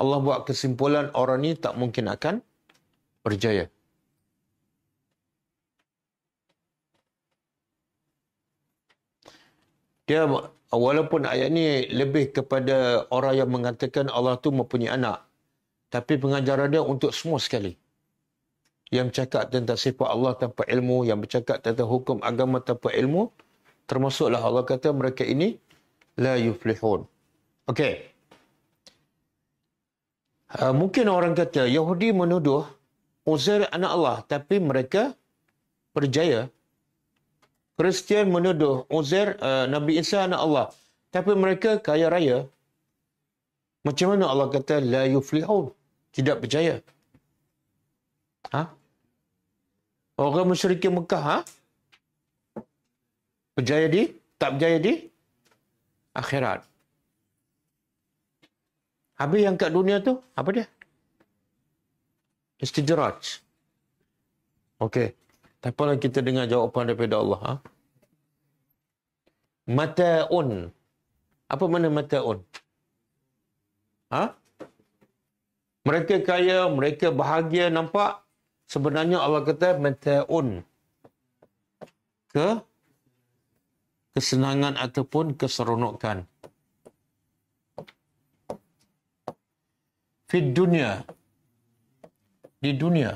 Allah buat kesimpulan orang ini tak mungkin akan berjaya. Dia walaupun ayat ni lebih kepada orang yang mengatakan Allah tu mempunyai anak. Tapi pengajaran dia untuk semua sekali. Yang cakap tentang sifat Allah tanpa ilmu, yang bercakap tentang hukum agama tanpa ilmu, termasuklah Allah kata mereka ini la yuflihun. Okey. Uh, mungkin orang kata Yahudi menuduh Uzair anak Allah tapi mereka berjaya. Kristian menuduh Uzair uh, Nabi Isa anak Allah tapi mereka kaya raya. Macam mana Allah kata la yuflihun? Tidak berjaya. Ha? Orang musyrik Mekah ha? Berjaya di? Tak berjaya di? akhirat. Habis yang kat dunia tu, apa dia? Istidraj. Okey. Tak apalah kita dengar jawapan daripada Allah. Ha? Mata'un. Apa mana mata'un? Ha? Mereka kaya, mereka bahagia, nampak? Sebenarnya Allah kata mata'un. Ke? kesenangan ataupun keseronokan. Di dunia. Di dunia.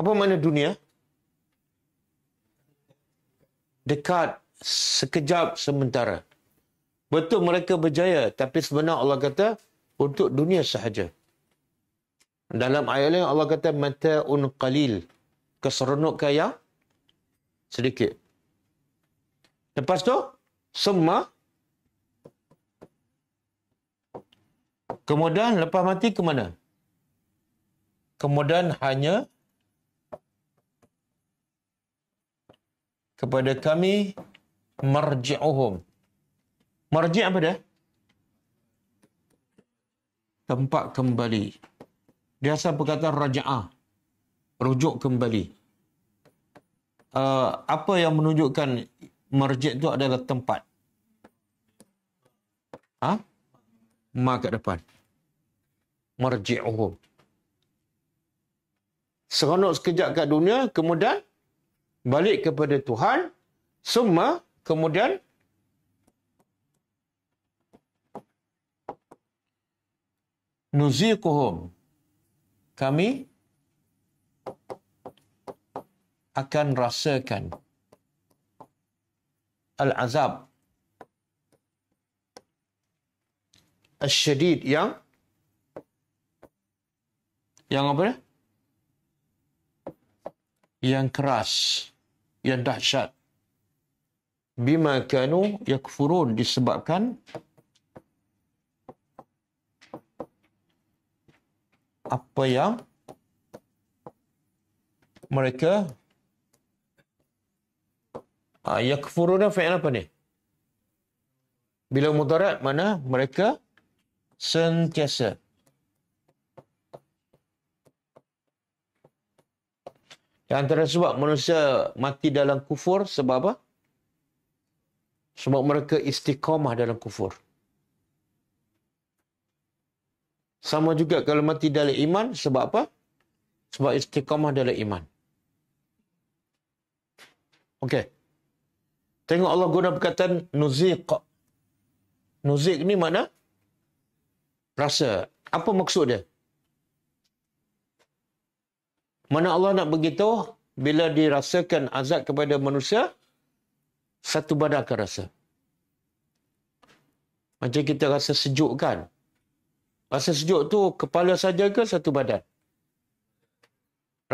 Apa makna dunia? Dekat sekejap sementara. Betul mereka berjaya tapi sebenarnya Allah kata untuk dunia sahaja. Dalam ayat lain Allah kata mata'un qalil. Keseronokan yang sedikit. Lepas tu, semua. Kemudian lepas mati ke mana? Kemudian hanya kepada kami marji'uhum. Marji' apa dia? Tempat kembali. Dia asal perkataan raja'ah. Rujuk kembali. Kembali. Eh, apa yang menunjukkan merjek tu adalah tempat? Ha? Ma kat depan. Merjek'uhum. Seronok sekejap kat dunia, kemudian balik kepada Tuhan. Semua kemudian nuziquhum. Kami akan rasakan al-azab asyadid yang yang apa dia? Yang keras, yang dahsyat. Bima kanu yakfurun disebabkan apa yang mereka Ha, yang kefurunan fi'il apa ni? Bila mudarat, mana mereka sentiasa. Yang antara sebab manusia mati dalam kufur, sebab apa? Sebab mereka istiqamah dalam kufur. Sama juga kalau mati dalam iman, sebab apa? Sebab istiqamah dalam iman. Okey. Tengok Allah guna perkataan nuziq. Nuziq ni makna rasa. Apa maksud dia? Mana Allah nak begitu bila dirasakan azab kepada manusia, satu badan akan rasa. Macam kita rasa sejuk kan? Rasa sejuk tu kepala saja ke satu badan?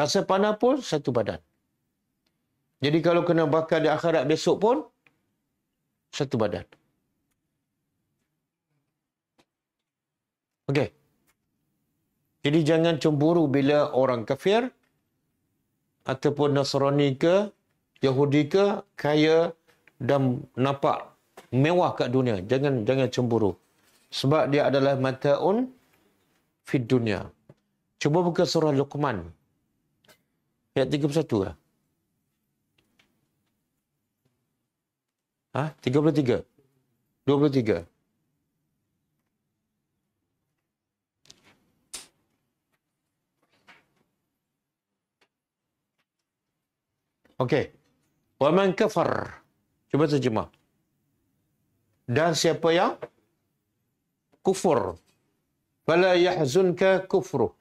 Rasa panas pun satu badan. Jadi kalau kena bakar di akhirat besok pun, satu badan. Okey. Jadi jangan cemburu bila orang kafir ataupun Nasrani ke, Yahudi ke, kaya dan nampak mewah kat dunia. Jangan jangan cemburu. Sebab dia adalah mata'un fid dunia. Cuba buka surah Luqman. Ayat 31 lah. Ha? tiga puluh Ha? 33. 23. Okey. Wa man kafar. Cuba terjemah. Dan siapa yang kufur. Fala yahzunka kufru.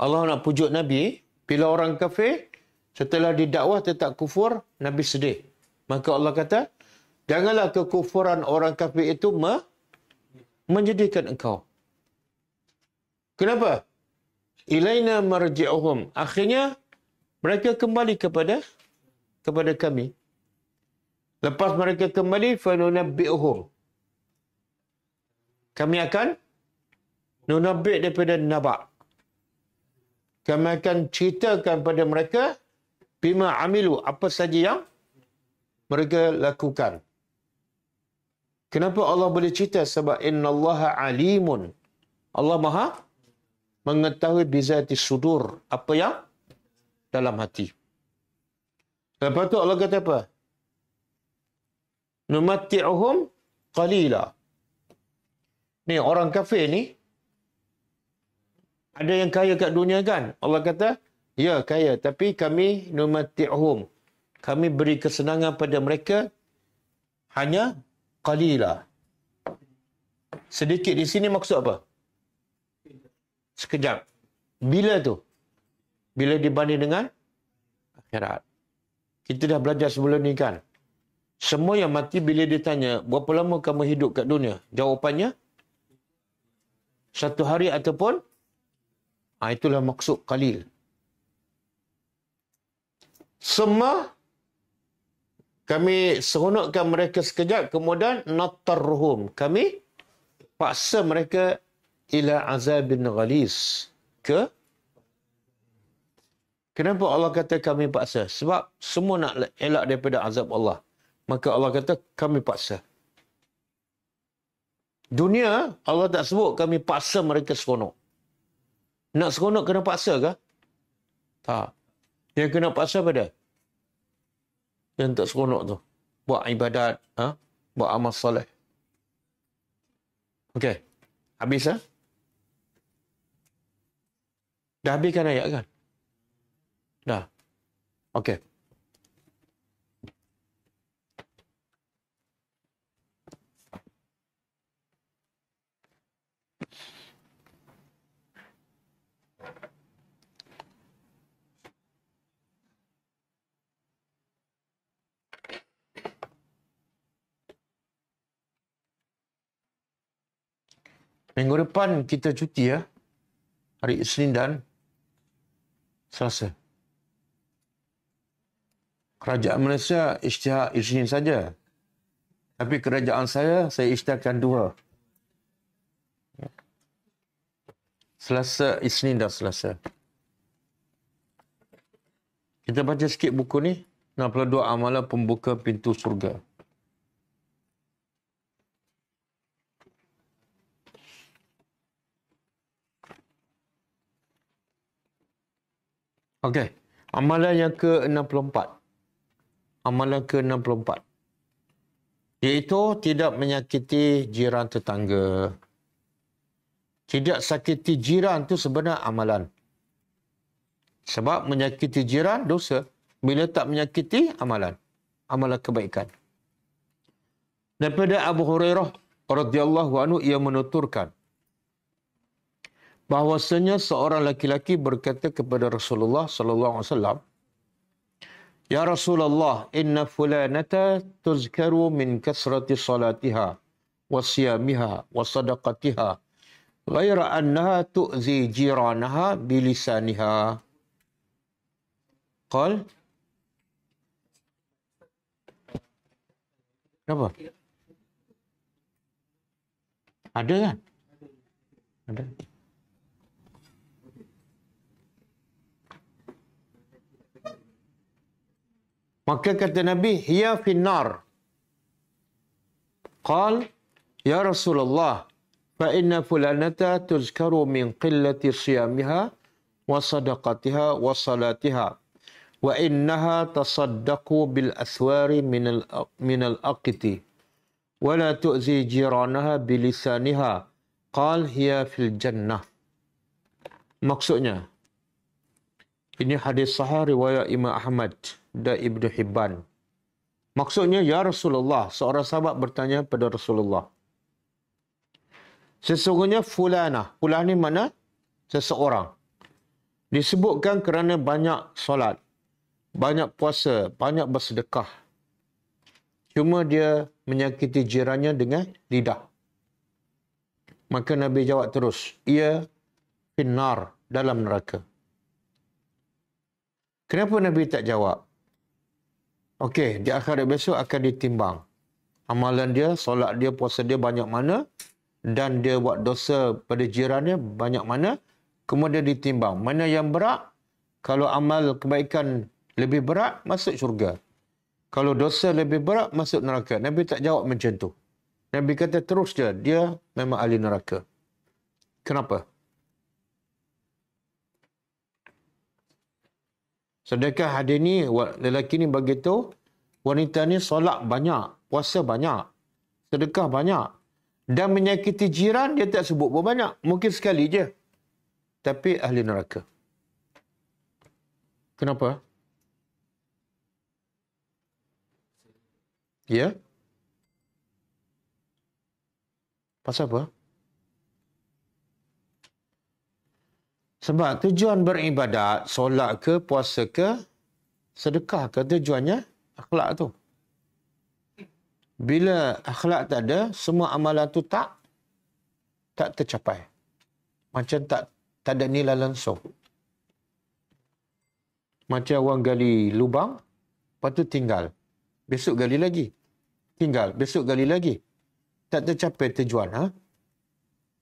Allah nak pujuk Nabi. Bila orang kafir, setelah didakwah tetap kufur, Nabi sedih. Maka Allah kata, janganlah kekufuran orang kafir itu me menjadikan engkau. Kenapa? Ilaina marji'uhum. Akhirnya, mereka kembali kepada kepada kami. Lepas mereka kembali, فَنُنَبِّئُهُمْ Kami akan nunabik daripada nabak. Kami akan ceritakan kepada mereka bima amilu apa saja yang mereka lakukan. Kenapa Allah boleh cerita? Sebab inna Allah alimun. Allah maha mengetahui bizati sudur. Apa yang dalam hati. Lepas tu Allah kata apa? Numati'uhum qalila. Ni orang kafir ni. Ada yang kaya kat dunia kan? Allah kata, Ya, kaya. Tapi kami numati'uhum. Kami beri kesenangan pada mereka hanya qalila. Sedikit di sini maksud apa? Sekejap. Bila tu? Bila dibanding dengan akhirat. Kita dah belajar sebelum ni kan? Semua yang mati bila ditanya, berapa lama kamu hidup kat dunia? Jawapannya, satu hari ataupun ah, itulah maksud kalil semua kami seronokkan mereka sekejap kemudian natarruhum kami paksa mereka ila azabin ghalis ke kenapa Allah kata kami paksa sebab semua nak elak daripada azab Allah maka Allah kata kami paksa dunia Allah tak sebut kami paksa mereka seronok nak seronok kena paksa ke tak yang kena paksa pada? Yang tak seronok tu. Buat ibadat. Ha? Buat amal salih. Okey. Habis lah. Ha? Dah habiskan ayat kan? Dah. Okey. Minggu depan kita cuti ya. Hari Isnin dan Selasa. Kerajaan Malaysia isytihar Isnin saja. Tapi kerajaan saya, saya isytiharkan dua. Selasa, Isnin dan Selasa. Kita baca sikit buku ni. 62 Amalan Pembuka Pintu Surga. Surga. Okey. Amalan yang ke-64. Amalan ke-64. Iaitu tidak menyakiti jiran tetangga. Tidak sakiti jiran tu sebenar amalan. Sebab menyakiti jiran dosa. Bila tak menyakiti amalan. Amalan kebaikan. Daripada Abu Hurairah radhiyallahu anhu ia menuturkan bahwasanya seorang laki-laki berkata kepada Rasulullah sallallahu alaihi wasallam Ya Rasulullah inna fulanata tuzkaru min kasrati salatiha wa siyamiha wa sadaqatiha ghaira annaha tu'zi jiranaha bilisaniha Qal Apa? Ada kan? Ada. Maka kata Nabi, "Hiya finnar." Qal, "Ya Rasulullah, fa inna fulanata tuzkaru min qillati siyamiha wa sadaqatiha wa salatiha." Wa innaha وإنها تصدق بالأسوار من من الأقط ولا تؤذي جيرانها بلسانها قال هي في الجنة maksudnya ini hadis sahih riwayat Imam Ahmad dan Ibnu Hibban. Maksudnya, Ya Rasulullah, seorang sahabat bertanya kepada Rasulullah. Sesungguhnya fulana. Fulana ni mana? Seseorang. Disebutkan kerana banyak solat, banyak puasa, banyak bersedekah. Cuma dia menyakiti jirannya dengan lidah. Maka Nabi jawab terus, ia finar dalam neraka. Kenapa Nabi tak jawab? Okey, di akhirat besok akan ditimbang. Amalan dia, solat dia, puasa dia banyak mana. Dan dia buat dosa pada jirannya banyak mana. Kemudian ditimbang. Mana yang berat, kalau amal kebaikan lebih berat, masuk syurga. Kalau dosa lebih berat, masuk neraka. Nabi tak jawab macam tu. Nabi kata terus je, dia memang ahli neraka. Kenapa? Sedekah hadir ni, lelaki ni begitu, wanita ni solat banyak, puasa banyak, sedekah banyak. Dan menyakiti jiran, dia tak sebut pun banyak. Mungkin sekali je. Tapi ahli neraka. Kenapa? Ya? Yeah? Pasal apa? Sebab tujuan beribadat, solat ke, puasa ke, sedekah ke tujuannya akhlak tu. Bila akhlak tak ada, semua amalan tu tak tak tercapai. Macam tak tak ada nilai langsung. Macam orang gali lubang, lepas tu tinggal. Besok gali lagi. Tinggal, besok gali lagi. Tak tercapai tujuan. Ha?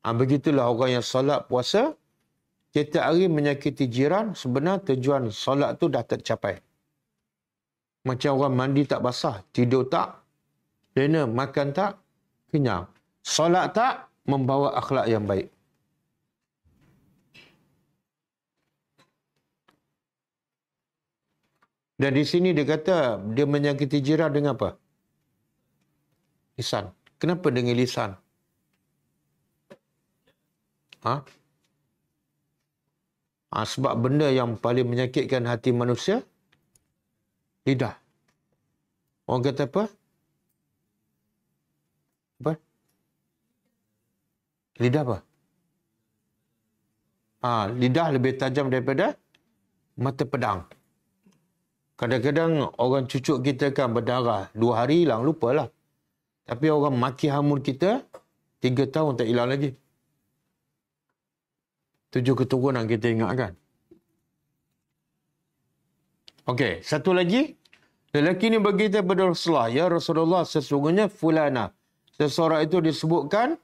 ha begitulah orang yang solat puasa, Setiap hari menyakiti jiran, sebenarnya tujuan solat tu dah tercapai. Macam orang mandi tak basah, tidur tak, lena makan tak, kenyang. Solat tak, membawa akhlak yang baik. Dan di sini dia kata, dia menyakiti jiran dengan apa? Lisan. Kenapa dengan lisan? Ha? Ha, sebab benda yang paling menyakitkan hati manusia, lidah. Orang kata apa? Apa? Lidah apa? Ha, lidah lebih tajam daripada mata pedang. Kadang-kadang orang cucuk kita kan berdarah. Dua hari hilang, lupalah. Tapi orang maki hamun kita, tiga tahun tak hilang lagi tujuh keturunan kita ingatkan. Okey, satu lagi. Lelaki ini bagi kita kepada Rasulullah. Ya Rasulullah, sesungguhnya fulana. Seseorang itu disebutkan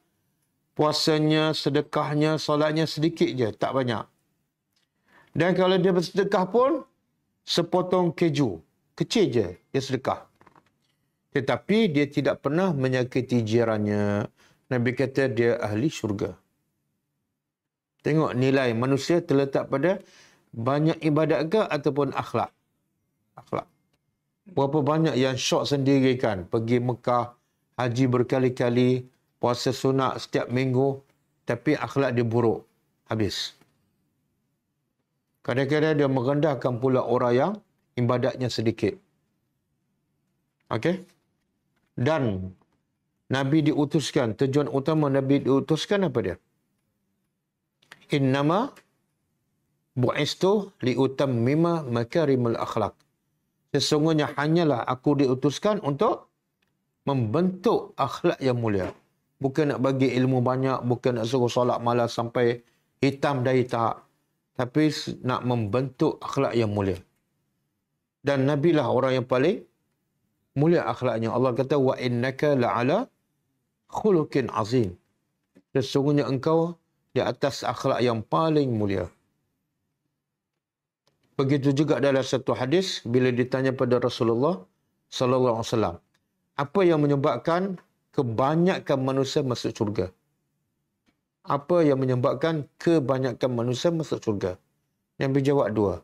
puasanya, sedekahnya, solatnya sedikit je. Tak banyak. Dan kalau dia bersedekah pun, sepotong keju. Kecil je dia sedekah. Tetapi dia tidak pernah menyakiti jirannya. Nabi kata dia ahli syurga. Tengok nilai manusia terletak pada banyak ibadat ke ataupun akhlak. Akhlak. Berapa banyak yang syok sendiri kan. Pergi Mekah, haji berkali-kali, puasa sunat setiap minggu. Tapi akhlak dia buruk. Habis. Kadang-kadang dia merendahkan pula orang yang ibadatnya sedikit. Okey? Dan Nabi diutuskan, tujuan utama Nabi diutuskan apa dia? innama bu'istu liutam mima makarimul akhlak. Sesungguhnya hanyalah aku diutuskan untuk membentuk akhlak yang mulia. Bukan nak bagi ilmu banyak, bukan nak suruh solat malas sampai hitam dah tak. Tapi nak membentuk akhlak yang mulia. Dan Nabi lah orang yang paling mulia akhlaknya. Allah kata, wa innaka la'ala khulukin azim. Sesungguhnya engkau di atas akhlak yang paling mulia. Begitu juga dalam satu hadis bila ditanya pada Rasulullah sallallahu alaihi wasallam, apa yang menyebabkan kebanyakan manusia masuk syurga? Apa yang menyebabkan kebanyakan manusia masuk syurga? Yang berjawab dua.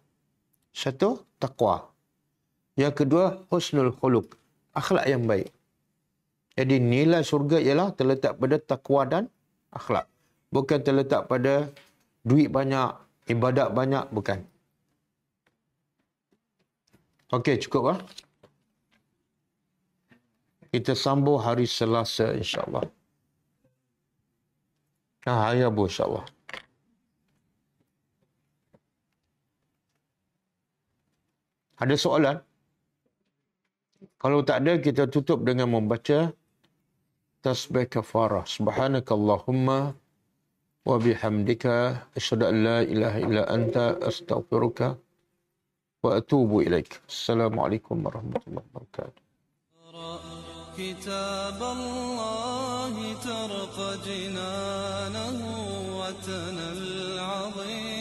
Satu, takwa. Yang kedua, husnul khuluq. Akhlak yang baik. Jadi nilai syurga ialah terletak pada takwa dan akhlak bukan terletak pada duit banyak, ibadat banyak, bukan. Okey, cukup lah. Kita sambung hari Selasa insya-Allah. Ah, ya bu insya Ada soalan? Kalau tak ada, kita tutup dengan membaca tasbih kafarah. Subhanakallahumma وبحمدك أشهد أن لا إله إلا أنت أستغفرك وأتوب إليك السلام عليكم ورحمة الله وبركاته كتاب الله ترق جنانه وتنى العظيم